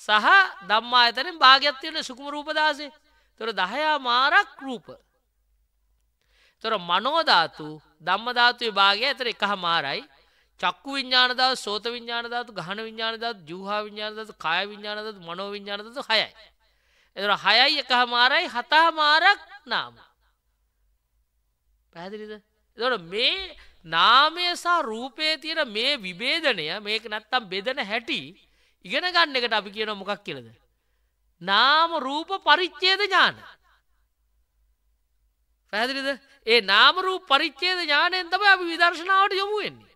සහ දම්මා ඇතනින් භාග්‍යත්වයට සුකුම රූපදාසේ තොර දහයා මාරක් රූප. තොර මනෝධාතු දම්මධාතුය භාගය ඇතර එක හමාරයි චක්කු විඤ්ඥානදාව සෝත විඤ්ඥානධාතු ගහන විඤ්ඥානදත් ජහා විඤ්ඥානදත් කාය විඤ්ඥානදත් මනෝ විඤ්ඥානදතු හයයි. එතර හයයි එක හමාරයි හතා මාරක් නාම. පැදිරිද? එතකොට මේ නාමය සහ රූපයේ තියෙන මේ විභේදනය මේක නැත්තම් බෙදෙන හැටි ඉගෙන ගන්න එකට අපි කියන මොකක් කියලාද? නාම රූප පරිච්ඡේද ඥාන. පැහැදිලිද? ඒ නාම රූප පරිච්ඡේද ඥාණයෙන් තමයි අපි විදර්ශනාවට යොමු වෙන්නේ.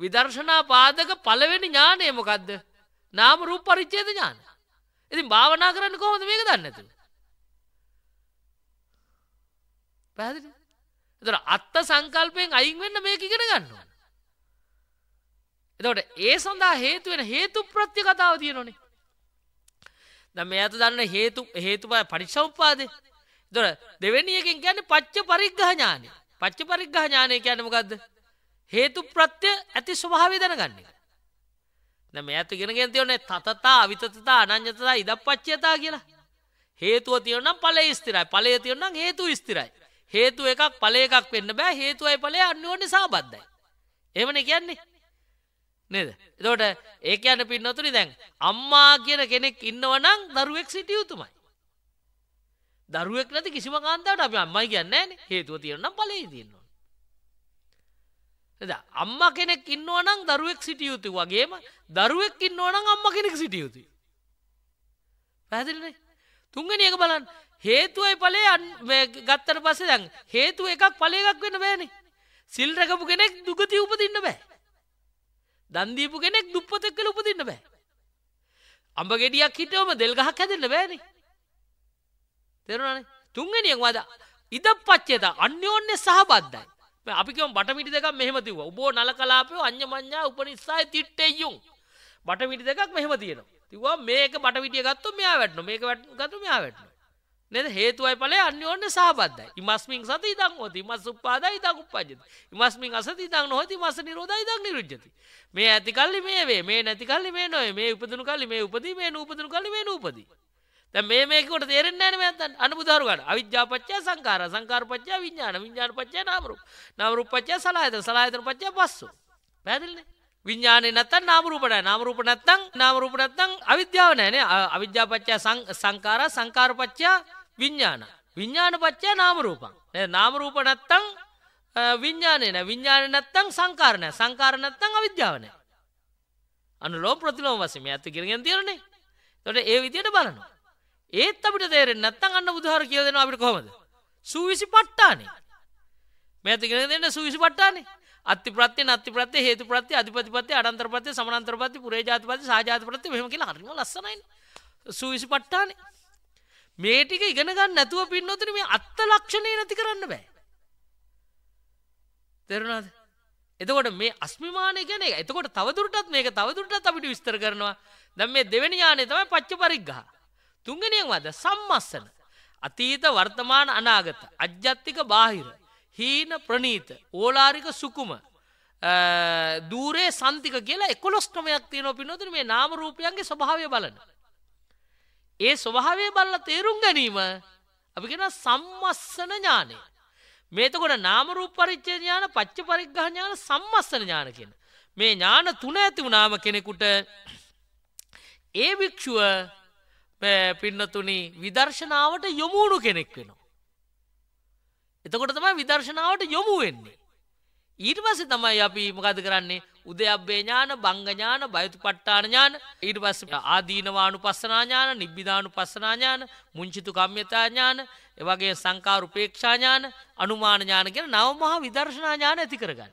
විදර්ශනා පාදක පළවෙනි ඥාණය මොකද්ද? නාම රූප පරිච්ඡේද ඥාන. ඉතින් භාවනා කරන්න කොහොමද මේක දන්නේ නැතුව? පැහැදිලිද? එතට අත්ත සංකල්පයෙන් අයින් වෙන්න මේක ඉගෙන ගන්නවා. එතකොට ඒ සඳහා හේතු වෙන හේතු ප්‍රත්‍ය කතාව තියෙනනේ. දැන් මෙයාට දන්න හේතු හේතුඵල පරිසම්පාදේ. එතකොට දෙවෙනි එකෙන් කියන්නේ පච්ච පරිග්‍රහ ඥානෙ. පච්ච පරිග්‍රහ ඥානෙ කියන්නේ මොකද්ද? හේතු ප්‍රත්‍ය ඇති ස්වභාවය දැනගන්න එක. දැන් මෙයාට ඉගෙනගෙන තියෙන්නේ තතතා අවිතතතා අනඤ්‍යතතා ඉදප්පච්චයතා කියලා. හේතුව තියෙනවා නම් ඵලය ස්ථිරයි. ඵලය තියෙනවා නම් හේතුව ස්ථිරයි. හේතු එකක් පල එකක් වෙන්න බෑ හේතුවයි පලේ අන්නුව නිසා බද්ධයි. එමන කියන්නේ. නද එතෝට ඒක යන්න පින් නොතුරි දැන් අම්මා කියන කෙනෙක් ඉන්නවනං දරුවෙක් සිට යුතුමයි. දරුවෙක් නැති කිසිම කාන්තාවට අප අම්මයි කියන්න හේතුව තියෙනම් පලේ තියන්නවා. එද අම්ම කෙනෙක් ඉන්නවනම් දරුවෙක් සිටිය යුතු වගේම දරුවෙක් ඉන්නවනම් අම්ම කෙනෙක් සිටිය යුතුයි. පැදිලනේ තුන්ගනියක බලන්න හේතුවයි පලේ ගත්තර පස දැන් හේතුව එකක් පලේ එකක් වෙන බෑනේ සිල් රැකපු කෙනෙක් දුගති උපදින්න බෑ දන්දීපු කෙනෙක් දුප්පතක් කළ උපදින්න බෑ අඹ ගෙඩියක් හිටවම දෙල් ගහක් හැදෙන්න බෑනේ තෙරුණනේ තුන්ගෙනියෙන් වද ඉද පච්චේත අන්‍යෝන්‍ය සහබද්ධයි අපිකම බටමිටි දෙකක් මෙහෙම තිව්ව ඔබෝ නල කලාපය අන්‍ය මං්ඥා උපනිස්සායි තිට්ටෙයුම් බටමිටි දෙකක් මෙහෙම තියෙනවා තිවා මේක බටවිටිය ගත්තු මෙයා වැටන මේක වැට ගතු මෙයා වැටන නද හේතුවයි පල අන්‍යෝන්න සාබද්ධ ඉමස්මින් සති දං ෝති මස් උපාද ඉතක් උපජති ඉමස්මින් අසති දං නොහති මස නිරෝධයි දං නිරුජති මේ ඇති කල්ලි මේේ මේ නැති කල්ලි මේ නොය මේ උපදනු කල්ලි මේ උපදී මේ නූපදනු කලි මේ නූපද මේ මේකට තේරෙන් ෑන ඇතන් අනුදාරුගට අවිද්‍යාපච්චා සංකාර සංකාරපච්චා විඥාන විඥාන පච්චා නාමරු නවරු පච්චා සලායත සලායතන පච්චා පස්සු පැදිල්න්නේ විඥානය නැත්තන් නාමරූපට නාමරූප නැත්තං නාමරූප නැත්තං අවිද්‍යාව නෑනේ අවිද්‍යාපච්චා සංකාර සංකාරපච්චා විඤ්ඥාන විඤ්ඥාන පච්චා නාමරූපන් නාමරූප නැත්තං විඤ්ඥානයන විඤ්ඥාන නැත්තං සංකාරණය සංකාරණත්තං අවිද්‍යාවනය අනු ලෝ ප්‍රතිලෝ වසම ඇත කිරගෙන් තිරණේ තොට ඒ විදියට බලනවා ඒත් අපිට තේර නැත්තන් අන්න බුදුහර කියදෙන අපිට කොමද සූවිසි පට්ටානේ මැතිගෙන දෙන්න සූවිසි පට්ටානේ අති ප්‍රත්‍ය නති ප්‍රත්‍ය හේතු ප්‍රත්‍ය අධිපතිපත්ති අඩන්තරපත්‍ය සමනන්තරපති පුරේ ජාතිපති සාජාතිපත්ති මෙහම කියලා හරිම ලස්සනයි සූවිසි පට්ටානේ මේ ටික ඉගෙන ගන්න නැතුව පින්නොතන මේ අත්ත ලක්ෂණය නැති කරන්න බෑ. තේරුණාද? එතකොට මේ අස්මිමානය කියන්නේ එතකොට තවදුරටත් මේක තවදුරටත් අපිට විස්තර කරනවා. දැන් මේ දෙවෙනි ඥානේ තමයි පච්චපරිග්ගහ. තුන්වෙනියෙන් වද සම්මස්සන. අතීත වර්තමාන අනාගත අජ්ජත්තික බාහිර හීන ප්‍රනීත ඕලාරික සුකුම දූරේ සන්තික කියලා 11 ක්‍රමයක් තියෙනවා පින්නොතන මේ නාම රූපයන්ගේ ස්වභාවය බලන්න. ඒ ස්වභාවය බලලා තේරුම් ගැනීම අපි කියන සම්මස්සන ඥානය. මේතකොට නාම රූප පරිච්ඡේද ඥාන, පච්ච පරිග්‍රහ ඥාන, සම්මස්සන ඥාන කියන. මේ ඥාන තුන ඇති වුණාම කෙනෙකුට ඒ වික්ෂුව පින්නතුනි විදර්ශනාවට යොමු වුණු කෙනෙක් වෙනවා. එතකොට තමයි විදර්ශනාවට යොමු වෙන්නේ. ඊර්වස තමයි අපි මකද කරන්නේ උදයබ්‍යඥාන බංගඥාන බයතු පට්ටානඥාන ඉර්වස ආදීනවානු පස්සනාඥාන නිබ්බිධානු පස්සනාඥාන මුංචිතු කම්්‍යතාඥාන එවගේ සංකාරු පේක්ෂාඥාන අනුමානඥාන කියෙන නවමහා විදර්ශනාඥාන ඇති කරගන්න.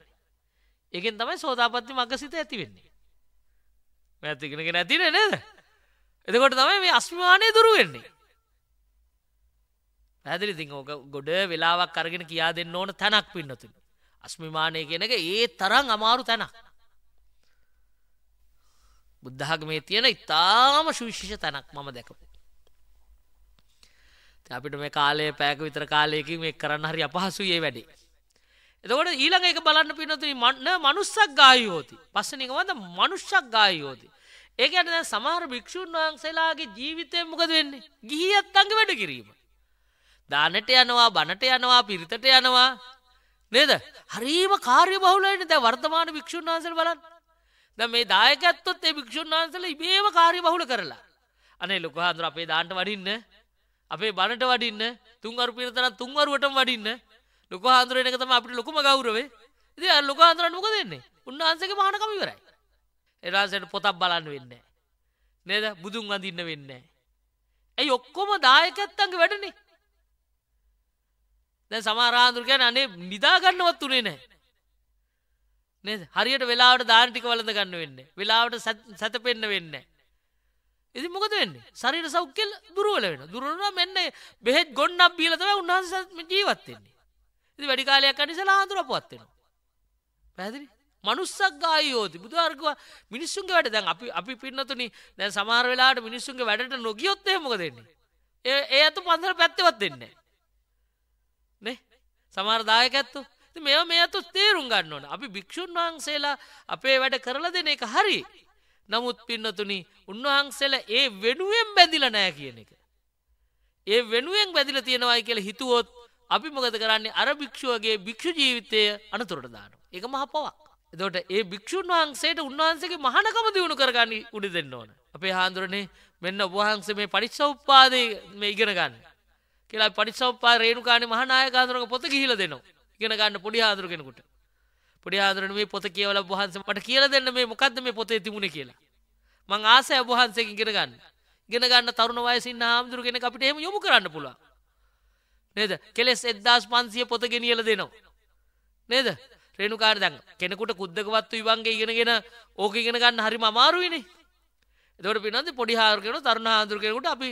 එකෙන් තමයි සෝතාපත්ති මගසිත ඇතිවෙන්නේ. ඇතිගෙනගෙන ඇතින නද. එතකොට තමයි මේ අස්මානය දුරුවෙන්නේ. පැදිලි තිං ඕක ගොඩ වෙලාවක් කරගෙන කියා දෙන්න ඕන තැනක් පින්නතුළ. අස්මිමානය කෙනක ඒ තරං අමාරු තැන. බුද්ධහග මේ තියෙන ඉතාම ශවිශෂ තැනක් මම දැකපු. අපිට මේ කාලය පෑක විතර කාලයකින් මේ කරන්න හරි අපහසුයේ වැඩේ. එතකොට ඊළඟ එක බලන්න පිනතුනි මන්න මනුස්සක් ගායෝති. පස්සනිකවද මනුෂ්‍යයක් ගායෝති. ඒක ඇට දැන් සමහර භික්ෂූන් වහන්සේලාගේ ජීවිතය මොකද වෙන්නේ? ගිහියත් අංග වැඩ කිරීම. දානට යනවා, බණට යනවා, පිරිතට යනවා, නේද හරිම කාර්ය බහුලයින දැ වර්තමාන භික්ෂූන් වහන්සල් බලන්න ද මේ දායකඇත්තොත් ඒ භික්ෂූන් වහන්සල ඉබේම කාරි බහුල කරලා අනේ ලොකහාන්දුර අපේ දාන්ට වඩින්න අපේ බණට වඩින්න තුන්වරු පිරිතන තුන්වරුවට වඩින්න ලොක හාන්දුරන එක තම අපිට ලොකුම ගෞරවේ ඉති ලොක හාන්දුරන් මොක දෙන්නේ උන්වහන්සක මහනකම ඉවරයි එරසට පොතක් බලන්න වෙන්න නේද බුදුන් අඳන්න වෙන්න ඇයි ඔක්කොම දායකත්තන්ගේ වැඩනේ දැ සමාරාන්දුර ගැන අනේ නිදාගන්නවත් වනේ නෑ. නේ හරියට වෙලාවට ධානටික වලඳ ගන්න වෙන්න වෙලාවට සැත පෙන්න්න වෙන්න. ඉති මොකද වෙන්න සරිර සෞඛ්‍යල් දුරුවල වෙන දුරුණවා මෙන්න බෙහෙත් ගොන්නක් බීලතව උන්හන්සම ජීවත්වෙන්නේ. ඉති වැඩිකාලයක් අනිසලා ආදුර පොත්වෙන. පැදිරි මනුස්සක් ගායෝති බුදුවර්ගව මිනිස්සුන්ගේ වැඩ දැන් අපි අපි පින්නතුනි දැන් සමාර වෙලාට මිනිස්සුන්ගේ වැඩට නොගියොත්තේ මොක දෙන්නේ. ඒ ඇතු පන්දර පැත්තවත් දෙන්නේ. සමාර්දායක ඇත්තු මෙ මේ අතු තේරුම් ගන්න ඕන අපි භික්‍ෂූන් වහන්සේලා අපේ වැඩ කරල දෙන එක හරි නමුත් පින්නතුනි උන්වහන්සේල ඒ වෙනුවෙන් බැඳිල නෑ කියන එක. ඒ වෙනුවෙන් බැදිල තියෙනවයි කියල හිතුවොත් අපි මොකද කරන්නේ අර භික්‍ෂුවගේ භික්‍ෂු ජීවිතය අනතුරට දාන එක මහ පවක්. එදොට ඒ භික්‍ෂූන් වහන්සේට උන්වහන්සේගේ මහනකම දියුණු කරගන්න උඩි දෙන්න ඕන. අපේ හාන්දුරනේ මෙන්න වහන්සේ මේ පරික්ෂ උපාදය මේ ඉගෙන ගන්න. කියලා පටිසවපා රේණුකාණ මහානායක හාමුදුරුවෝ පොත ගිහිලා දෙනවා. ඉගෙන ගන්න පොඩි හාමුදුරුවෝ කෙනෙකුට. පොඩි හාමුදුරුවෝ මේ පොත කියවලා වහන්සේ මට කියලා දෙන්න මේ මොකද්ද මේ පොතේ තිබුණේ කියලා. මං ආසයි වහන්සේගෙන් ඉගෙන ගන්න. ඉගෙන ගන්න තරුණ වයසින් හාමුදුරුවෝ කෙනෙක් අපිට එහෙම යොමු කරන්න පුළුවන්. නේද? කෙලස් 1500 පොත ගෙනියලා දෙනවා. නේද? රේණුකාණ දැන් කෙනෙකුට කුද්දකවත් විභංගේ ඉගෙනගෙන ඕක ඉගෙන ගන්න හරිම අමාරුයිනේ. එතකොට පිනන්ද පොඩි හාරකෙනු තරුණ හාදුර කෙනෙකුට අපි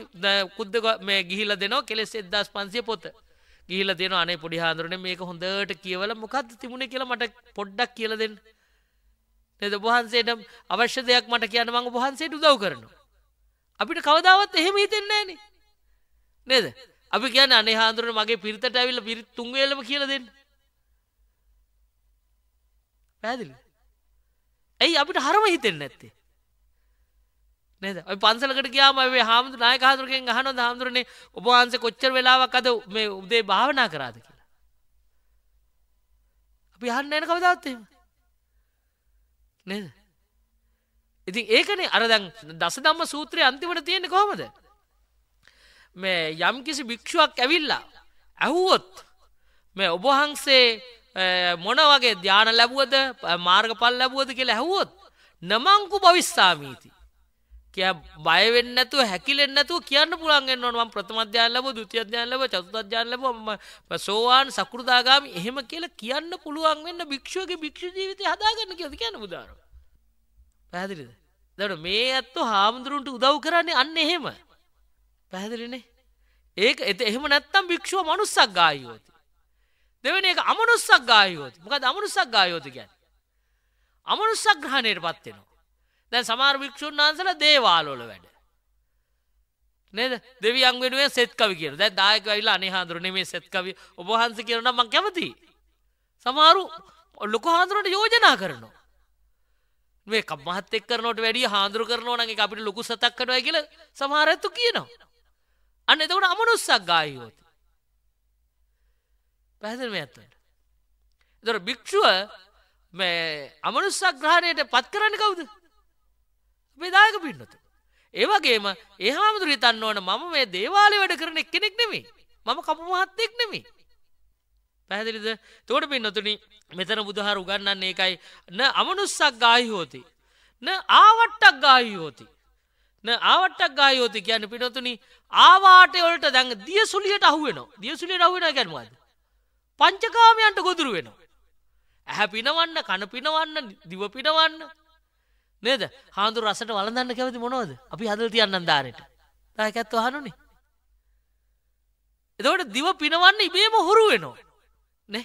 කුද්ද මේ ගිහිල්ලා දෙනවා කෙලෙස් 1500 පොත. ගිහිල්ලා දෙනවා අනේ පොඩි හාදුරනේ මේක හොඳට කියවලා මොකද්ද තිබුණේ කියලා මට පොඩ්ඩක් කියලා දෙන්න. නේද වහන්සේට අවශ්‍ය දෙයක් මට කියන්න මම වහන්සේට උදව් කරනවා. අපිට කවදාවත් එහෙම හිතෙන්නේ නැහනේ. නේද? අපි කියන්නේ අනේ හාදුරනේ මගේ පිරිතට ඇවිල්ලා පිරිත් තුන් වේලම කියලා දෙන්න. පැහැදිලිද? ඇයි අපිට හරම හිතෙන්නේ නැත්තේ? නේද ඔය පන්සලකට ගියාම ඔය හාමුදුර නායක හාමුදුරගෙන් අහනවද හාමුදුරනේ ඔබ වහන්සේ කොච්චර වෙලාවක් අද මේ උදේ භාවනා කරාද කියලා අපි අහන්න යන කවදාවත් එහෙම නේද ඉතින් ඒකනේ අර දැන් දසධම්ම සූත්‍රයේ අන්තිමට තියෙන්නේ කොහමද මේ යම්කිසි භික්ෂුවක් ඇවිල්ලා ඇහුවොත් මේ ඔබ වහන්සේ මොන වගේ ධානය ලැබුවද මාර්ගඵල ලැබුවද කියලා ඇහුවොත් නමංකු භවිස්සාමීති කිය බයවෙන්න නැතුව හැකිලෙන්න නැතුව කියන්න පුළුවන් වෙනවා මම ප්‍රථම අධ්‍යයන ලැබුවා ද්විතිය අධ්‍යයන ලැබුවා චතුර්ථ අධ්‍යයන ලැබුවා මම සෝවාන් සකෘදාගාමි එහෙම කියලා කියන්න පුළුවන් වෙන්න භික්ෂුවගේ භික්ෂු ජීවිතය හදාගන්න කියලාද කියන්නේ බුදාරෝ පැහැදිලිද දට මේ ඇත්තෝ හාමුදුරුන්ට උදව් කරන්නේ අන්න එහෙම පැහැදිලිනේ ඒක එත එහෙම නැත්තම් භික්ෂුව මනුස්සක් ගායෝති දෙවන එක අමනුස්සක් ගායෝති මොකද අමනුස්සක් ගායෝති ගැන අමනුස්සක් ග්‍රහණයට පත්වෙනවා දැ සමාර භික්‍ෂූන් වහන්සල දේවාලොල වැඩ. නේද දෙවියන් වෙනුවේ සෙත්කවි කියන දැ දායක වෙලා අනිහාදුර නෙමේ සෙත්කවි ඔබහන්ස කියරන මං කැමති. සමාරු ඔල්ලොක හාදුරට යෝජනා කරනවා. මේ කමහත් එක් කරනට වැඩි හාදුර කරනවා නගේ අපිට ලොකු සතක් කනවා කියල සමහරඇත්තු කියනවා. අන්න එතකට අමනුස්සක් ගායෝත. පැහැදිලි මේ ඇත්තට. ඒතර භික්ෂුව මේ අමනුස්සක් ග්‍රහණයට පත් කරන්නේ කවුද? බෙදාග පින්නතු. ඒවගේම ඒහාමුදුර හිතන්න ඕන මම මේ දේවාලය වැඩ කරන කෙනෙක් නෙමේ මම කපු මහත්තෙක් නෙමේ. පැහැදිලිද තෝට පින්නතුනි මෙතන බුදුහාර උගන්නන්න ඒකයි න අමනුස්සක් ගාහිහෝති. න ආවට්ටක් ගාහිහෝති. න ආවට්ටක් ගායෝති කියන්න පිනොතුනි ආවාටයවලට දැන් දිය සුලියට අහුවෙන දිය සුලියට අහුවෙන ගැනවාද. පංචකාමයන්ට ගොදුරු වෙනවා. ඇහැ පිනවන්න කන පිනවන්න දිව පිනවන්න නේද හාදුර රසට වලඳන්න කැවති මොනවද අපි හදල් තියන්නන් දාරයට දායකැත්ව හනුනේ එතවට දිව පිනවන්න ඉබේම හුරු වෙනවා නේ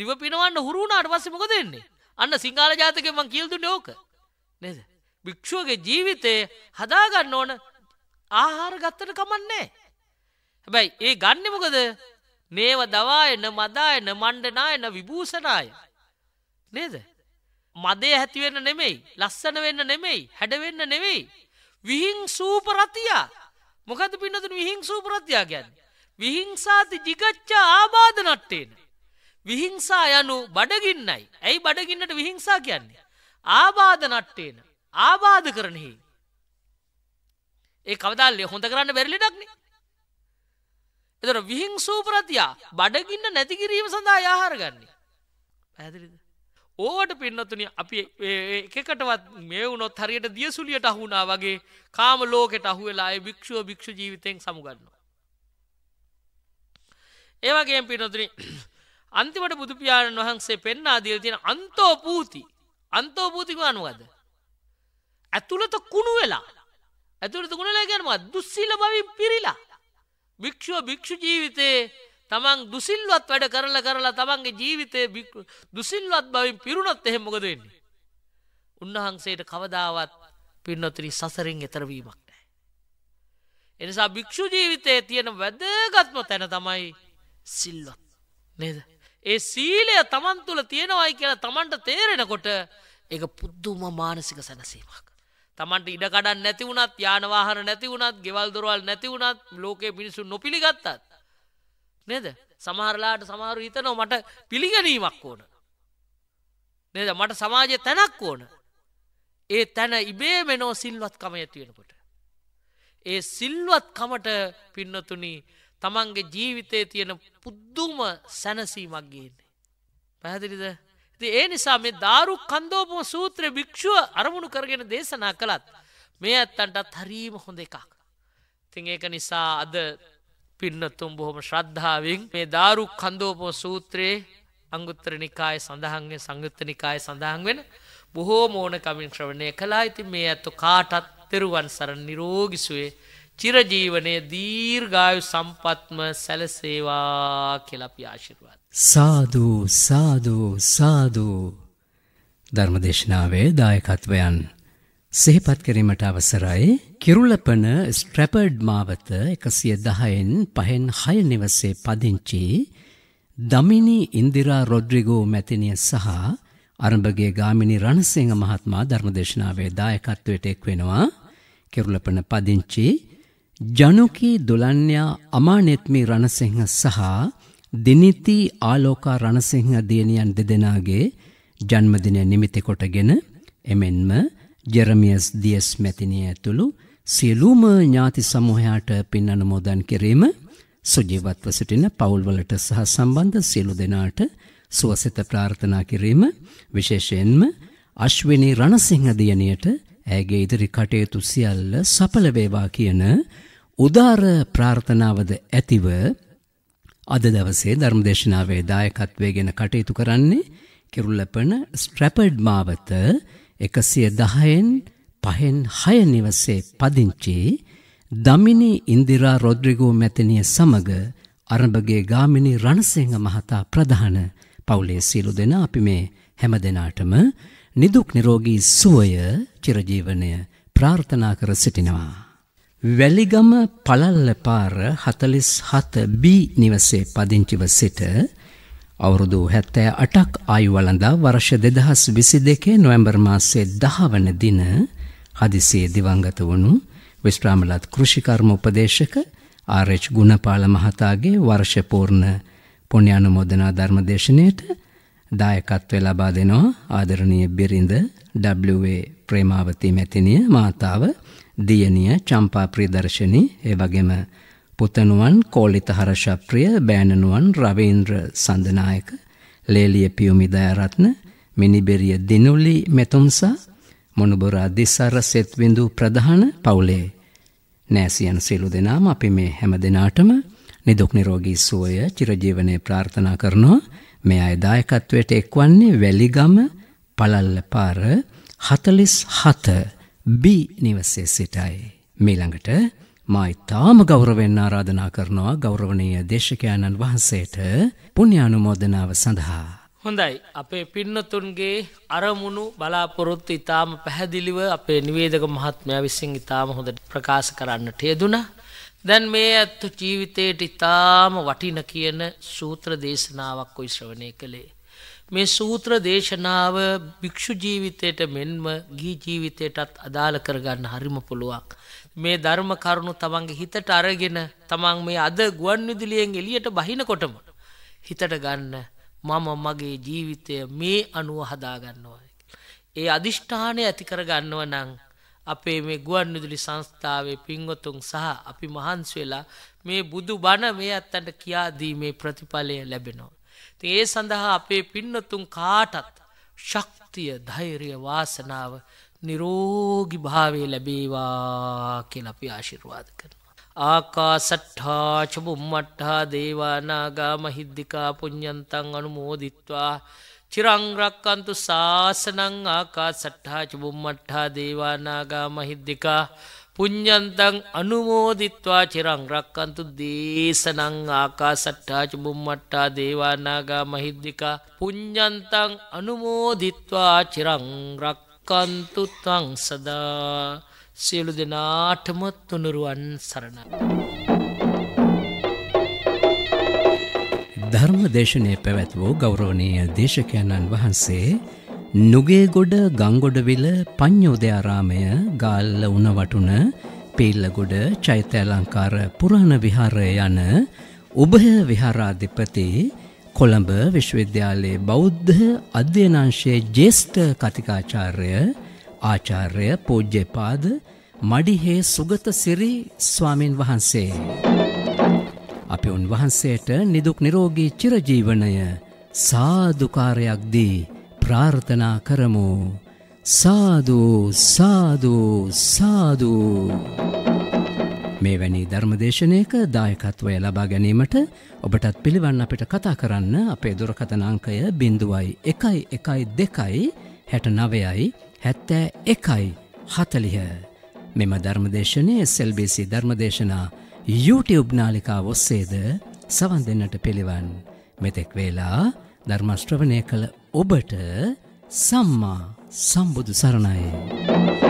දිව පිනවන්න හුරුුණාට පස්සේ මොකද දෙන්නේ අන්න සිංහල ජාතකෙන් මං කියල් දුන්නේ ඕක නේද භික්ෂුවගේ ජීවිතය හදාගන්න ඕන ආහාර ගත්තට කමන්නේ හැබැයි ඒ ගන්න මොකද නේව දවායන මදායන මණ්ඩනායන විභූෂණය නේද මදේ ඇතිවෙන්න නෙමෙයි ලස්සන වෙන්න නෙමෙයි හැඩවෙන්න නෙවෙයි. විහිං සූපරතියා මොකද පින්නතුන් විහිං සූපරතියා ගැන්. විහිංසාති ජිගච්චා ආබාධ නට්ටේන. විහිංසා යනු බඩගින්නයි ඇයි බඩගින්නට විහිංසා කියන්නේ. ආබාධ නට්ටේන ආබාධ කරනෙහි. ඒ කවදාල්ලේ හොඳ කරන්න බැරිලිටක්න. එතර විහිං සූපරතියා බඩගින්න නැතිකිරීම සඳහා යාහාර ගන්නේ. පැදිරිද. ඕවට පින්නතුන අපි එකකටවත් මේ වුණොත් හරියට දියසුලියට අහුුණා වගේ කාම ලෝකෙට අහුවෙලා භික්ෂුව භික්ෂ ජීවිතයෙන් සමුගන්නවා. ඒවගේ පිනතුන අන්තිමට බුදුපාණන් වහන්සේ පෙන්න්නා දිය තියෙන අන්තෝපූති අන්තෝපූතික අනුවද. ඇතුළත කුණු වෙලා ඇතුළත ගුණලා ගැනමත් දුස්සිල බවින් පිරිලා භික්ෂුව භික්ෂු ජීවිතයේ තමන් දුසිල්වත් වැඩ කරලා කරලා තමන්ගේ ජීවිතය දුසිල්වත් බවින් පිරුණොත් එහෙ මොකද වෙන්නේ. උන්වහන්සේට කවදාවත් පින්නොතරි සසරින් එතරවීමක් නෑ. එනිසා භික්‍ෂු ජීවිතයේ තියෙන වැදගත්ම තැන තමයි සිල්ලොත් නේද. ඒ සීලය තමන් තුළ තියෙනවයි කියලා තමන්ට තේරෙනකොට ඒ පුද්දුම මානසික සැනසීමක්. තමන්ට ඉඩකඩන් නැති වුණත් යානවාහන නැති වුණත් ගෙවල් දොරවල් නැති වුණත් ලෝකයේ පිනිසු නොපිළිගත්තත්. නේද සමහරලාට සමහරු හිතනෝ මට පිළිගැනීමක් ඕන නේද මට සමාජය තැනක් ඕන ඒ තැන ඉබේ මෙනෝ සිල්වත් කම ඇතිවෙනකොට ඒ සිල්වත් කමට පින්නතුනි තමන්ගේ ජීවිතය තියෙන පුද්දුම සැනසීමක් ගේන්නේ පැහැදිලිද ඒ නිසා මේ දාරු කන්දෝපම සූත්‍ර භික්‍ෂුව අරමුණු කරගෙන දේශනා කළත් මේ ඇත්තන්ටත් හරීම හොඳ එකක් තිං ඒක නිසා අද පින්නතුම් බොහොම ශ්‍රද්ධාවෙන් මේ දාරු කන්දෝපම සූත්‍රයේ අංගුත්තර නිකාය සඳහන්ය සංගුත්ත නිකාය සඳහන් වෙන බොහෝ මෝනකමින් ශ්‍රවණය කලා ඉති මේ ඇත්තු කාටත් තෙරුවන් සරණ නිරෝගිසුවේ චිරජීවනය දීර්ඝායු සම්පත්ම සැලසේවා කෙලපි ආශිර්වාද. සාධූ සාධූ සාධූ ධර්මදේශනාවේ දායකත්වයන් සිහිපත් කිරීමට අවසරයි කිරුලපන ස්ට්‍රැපර්ඩ් මාවත එකසිය දහයෙන් පහෙන් හය නිවසේ පදිංචි දමිනි ඉන්දිරා රොඩ්රිගෝ මැතිනිය සහ අරඹගේ ගාමිණි රණසිංහ මහත්මා ධර්මදේශනාවේ දායකත්වයට එක් වෙනවා කිරුලපන පදිංචි ජනුකී දුලන්‍යා අමානෙත්මි රණසිංහ සහ දිනිති ආලෝකා රණසිංහ දියණියන් දෙදෙනාගේ ජන්මදිනය නිමිති කොටගෙන එමෙන්ම ජෙරමියස් දියස් මැතිනිය ඇතුළු සියලුම ඥාති සමූහයාට පින් අනුමෝදන් කිරීම සුජීවත්ව සිටින පවුල්වලට සහ සම්බන්ධ සියලු දෙනාට සුවසිත ප්‍රාර්ථනා කිරීම විශේෂයෙන්ම අශ්විනි රණසිංහ දියණියට ඇගේ ඉදිරි කටයුතු සියල්ල සඵල වේවා කියන උදාර ප්‍රාර්ථනාවද ඇතිව අද දවසේ ධර්මදේශනාවේ දායකත්වයෙන් කටයුතු කරන්නේ කිරුල්ලපන ස්ට්‍රැපඩ් මාවත එකසිය දහයෙන් පහෙන් හය නිවසේ පදිංචි දමිනි ඉන්දිරා රොද්‍රිගෝ මැතිනිය සමග අරඹගේ ගාමිණි රණසිංහ මහතා ප්‍රධාන පවුලේ සියලු දෙනා අපි මේ හැම දෙනාටම නිදුක් නිරෝගී සුවය චිරජීවනය ප්‍රාර්ථනා කර සිටිනවා. වැලිගම පළල්ල පාර 47 B නිවසේ පදිංචිව සිට අවුරුදු හැත්තෑ අටක් ආයු වලඳා වර්ෂ දෙදහස් විසි දෙකේ නොවැම්බර් මාස්සේ දහවන දින හදිසිය දිවංගත වුණු විශ්‍රාමලත් කෘෂිකර්ම උපදේශක ආරච් ගුණපාල මහතාගේ වර්ෂපූර්ණ පුුණ්‍යානුමෝදනා ධර්මදේශනයට දායකත්වය ලබා දෙනවා ආදරණය බිරිඳ ඩේ ප්‍රේමාවති මැතිනිය මාතාව දියනිය චම්පා ප්‍රීදර්ශනී ඒ වගේම පුතනුවන් කෝලිතහර ශප්‍රිය බෑණනුවන් රවීන්ද්‍ර සඳනායක ලේලිය පියුමි දයරත්න මිනිබෙරිය දිනුලි මෙතුම්සා මොනුබොරා දිසර සෙත්විඳු ප්‍රධාන පවුලේ නෑසියන් සියලු දෙනාම අපි මේ හැම දිනාටම නිදුක් නිරෝගී සුවය චිරජීවනයේ ප්‍රාර්ථනා කරනවා මේ අය දායකත්වයට එක්වන්නේ වැලිගම පළල්ල පාර 47 B නිවසේ සිටයි මේ ළඟට මා ඉතාම ගෞරවෙන් ආරාධනා කරනවා ගෞරවනීය දේශකයන්න් වහන්සේට පුණ්‍යානුමෝදනාව සඳහා. හොඳයි අපේ පින්නතුන්ගේ අරමුණු බලාපොරොත්තු ඉතාම පැහැදිලිව අපේ නිවේදක මහත්මයා විසින් ඉතාම හොඳට ප්‍රකාශ කරන්නට යෙදුනා. දැන් මේ ඇත්තු ජීවිතයට ඉතාම වටින කියන සූත්‍ර දේශනාවක් කොයි ශ්‍රවණය කළේ. මේ සූත්‍ර දේශනාව භික්‍ෂු ජීවිතයට මෙන්ම ගී ජීවිතයටත් අදාළ කරගන්න හරිම පුළුවක්. මේ ධර්ම කරුණු තමන්ගේ හිතට අරගෙන තමන් මේ අද ගුවන් විදුලියෙන් එළියට බහිනකොටම හිතට ගන්න මම මගේ ජීවිතය මේ අනුව හදාගන්නවා. ඒ අධිෂ්ඨානය ඇති කරගන්නව නම් අපේ මේ ගුවන් විදුලි සංස්ථාවේ පින්වතුන් සහ අපි මහන්සි වෙලා මේ බුදු බණ මේ අත්තන්ට කියා දීමේ ප්‍රතිඵලය ලැබෙනවා. ඉතින් ඒ සඳහා අපේ පින්නතුන් කාටත් ශක්තිය, ධෛර්යය, වාසනාව නිරෝගි භාවය ලැබේවා කියල අපි ආශිර්වාද කරනවා. ආකා සට්හා චබුම්මට්හා දේවානාගා මහිද්දිකා පුං්ඥන්තන් අනු මෝදිත්වා චිරංරක්කන්තු ශාසනං ආකා සට්හා චබුම්මට්හා දේවානාගා මහිද්දිකා පුං්ඥන්තන් අනුමෝදිත්වා චිරං රක්කන්තු දේශනං ආකා සට්ටාච බුම්මට්ටා දේවානාගා මහිද්දිිකා පුං්ඥන්තන් අනුමෝදිත්වා චිරංරක් රක්කන්තු තං සදා සියලු දෙනාටම තුනුරුවන් සරණ. ධර්ම දේශනය පැවැත් වූ ගෞරෝණය දේශකයණන් වහන්සේ නුගේගොඩ ගංගොඩවිල පඤ්ඥෝදයාරාමය ගාල්ල උනවටුන පෙල්ලගොඩ චෛත්‍යලංකාර පුරාණ විහාරය යන උභය විහාරාධිපති කොළඹ විශ්වවිද්‍යාලයේ බෞද්ධ අධ්‍යනංශයේ ජේෂ්ඨ කතිකාචාර්ය ආචාර්ය පූජ්‍යපාද මඩිහේ සුගත සිරි ස්වාමින් වහන්සේ. අපි උන්වහන්සේට නිදුක් නිරෝගී චිරජීවනය සාදුකාරයක් දී ප්‍රාර්ථනා කරමු. සාදු සාදු සාදු. මේ වැනි ධර්මදේශනයක දායකත්වය ලබා ගැනීමට ඔබටත් පිළිවන්න අපිට කතා කරන්න අපේ දුරකතනාංකය බිඳුවයි එකයි එකයි දෙකයි හැට නවයයි හැත්තෑ එකයි හතලිහ මෙම ධර්මදේශනය සෙල්බිසි ධර්මදේශනා YouTube නාලිකා ඔස්සේද සවන් දෙන්නට පිළිවන් මෙතෙක් වේලා ධර්මශ්‍රවනය කළ ඔබට සම්මා සම්බුදු සරණයි.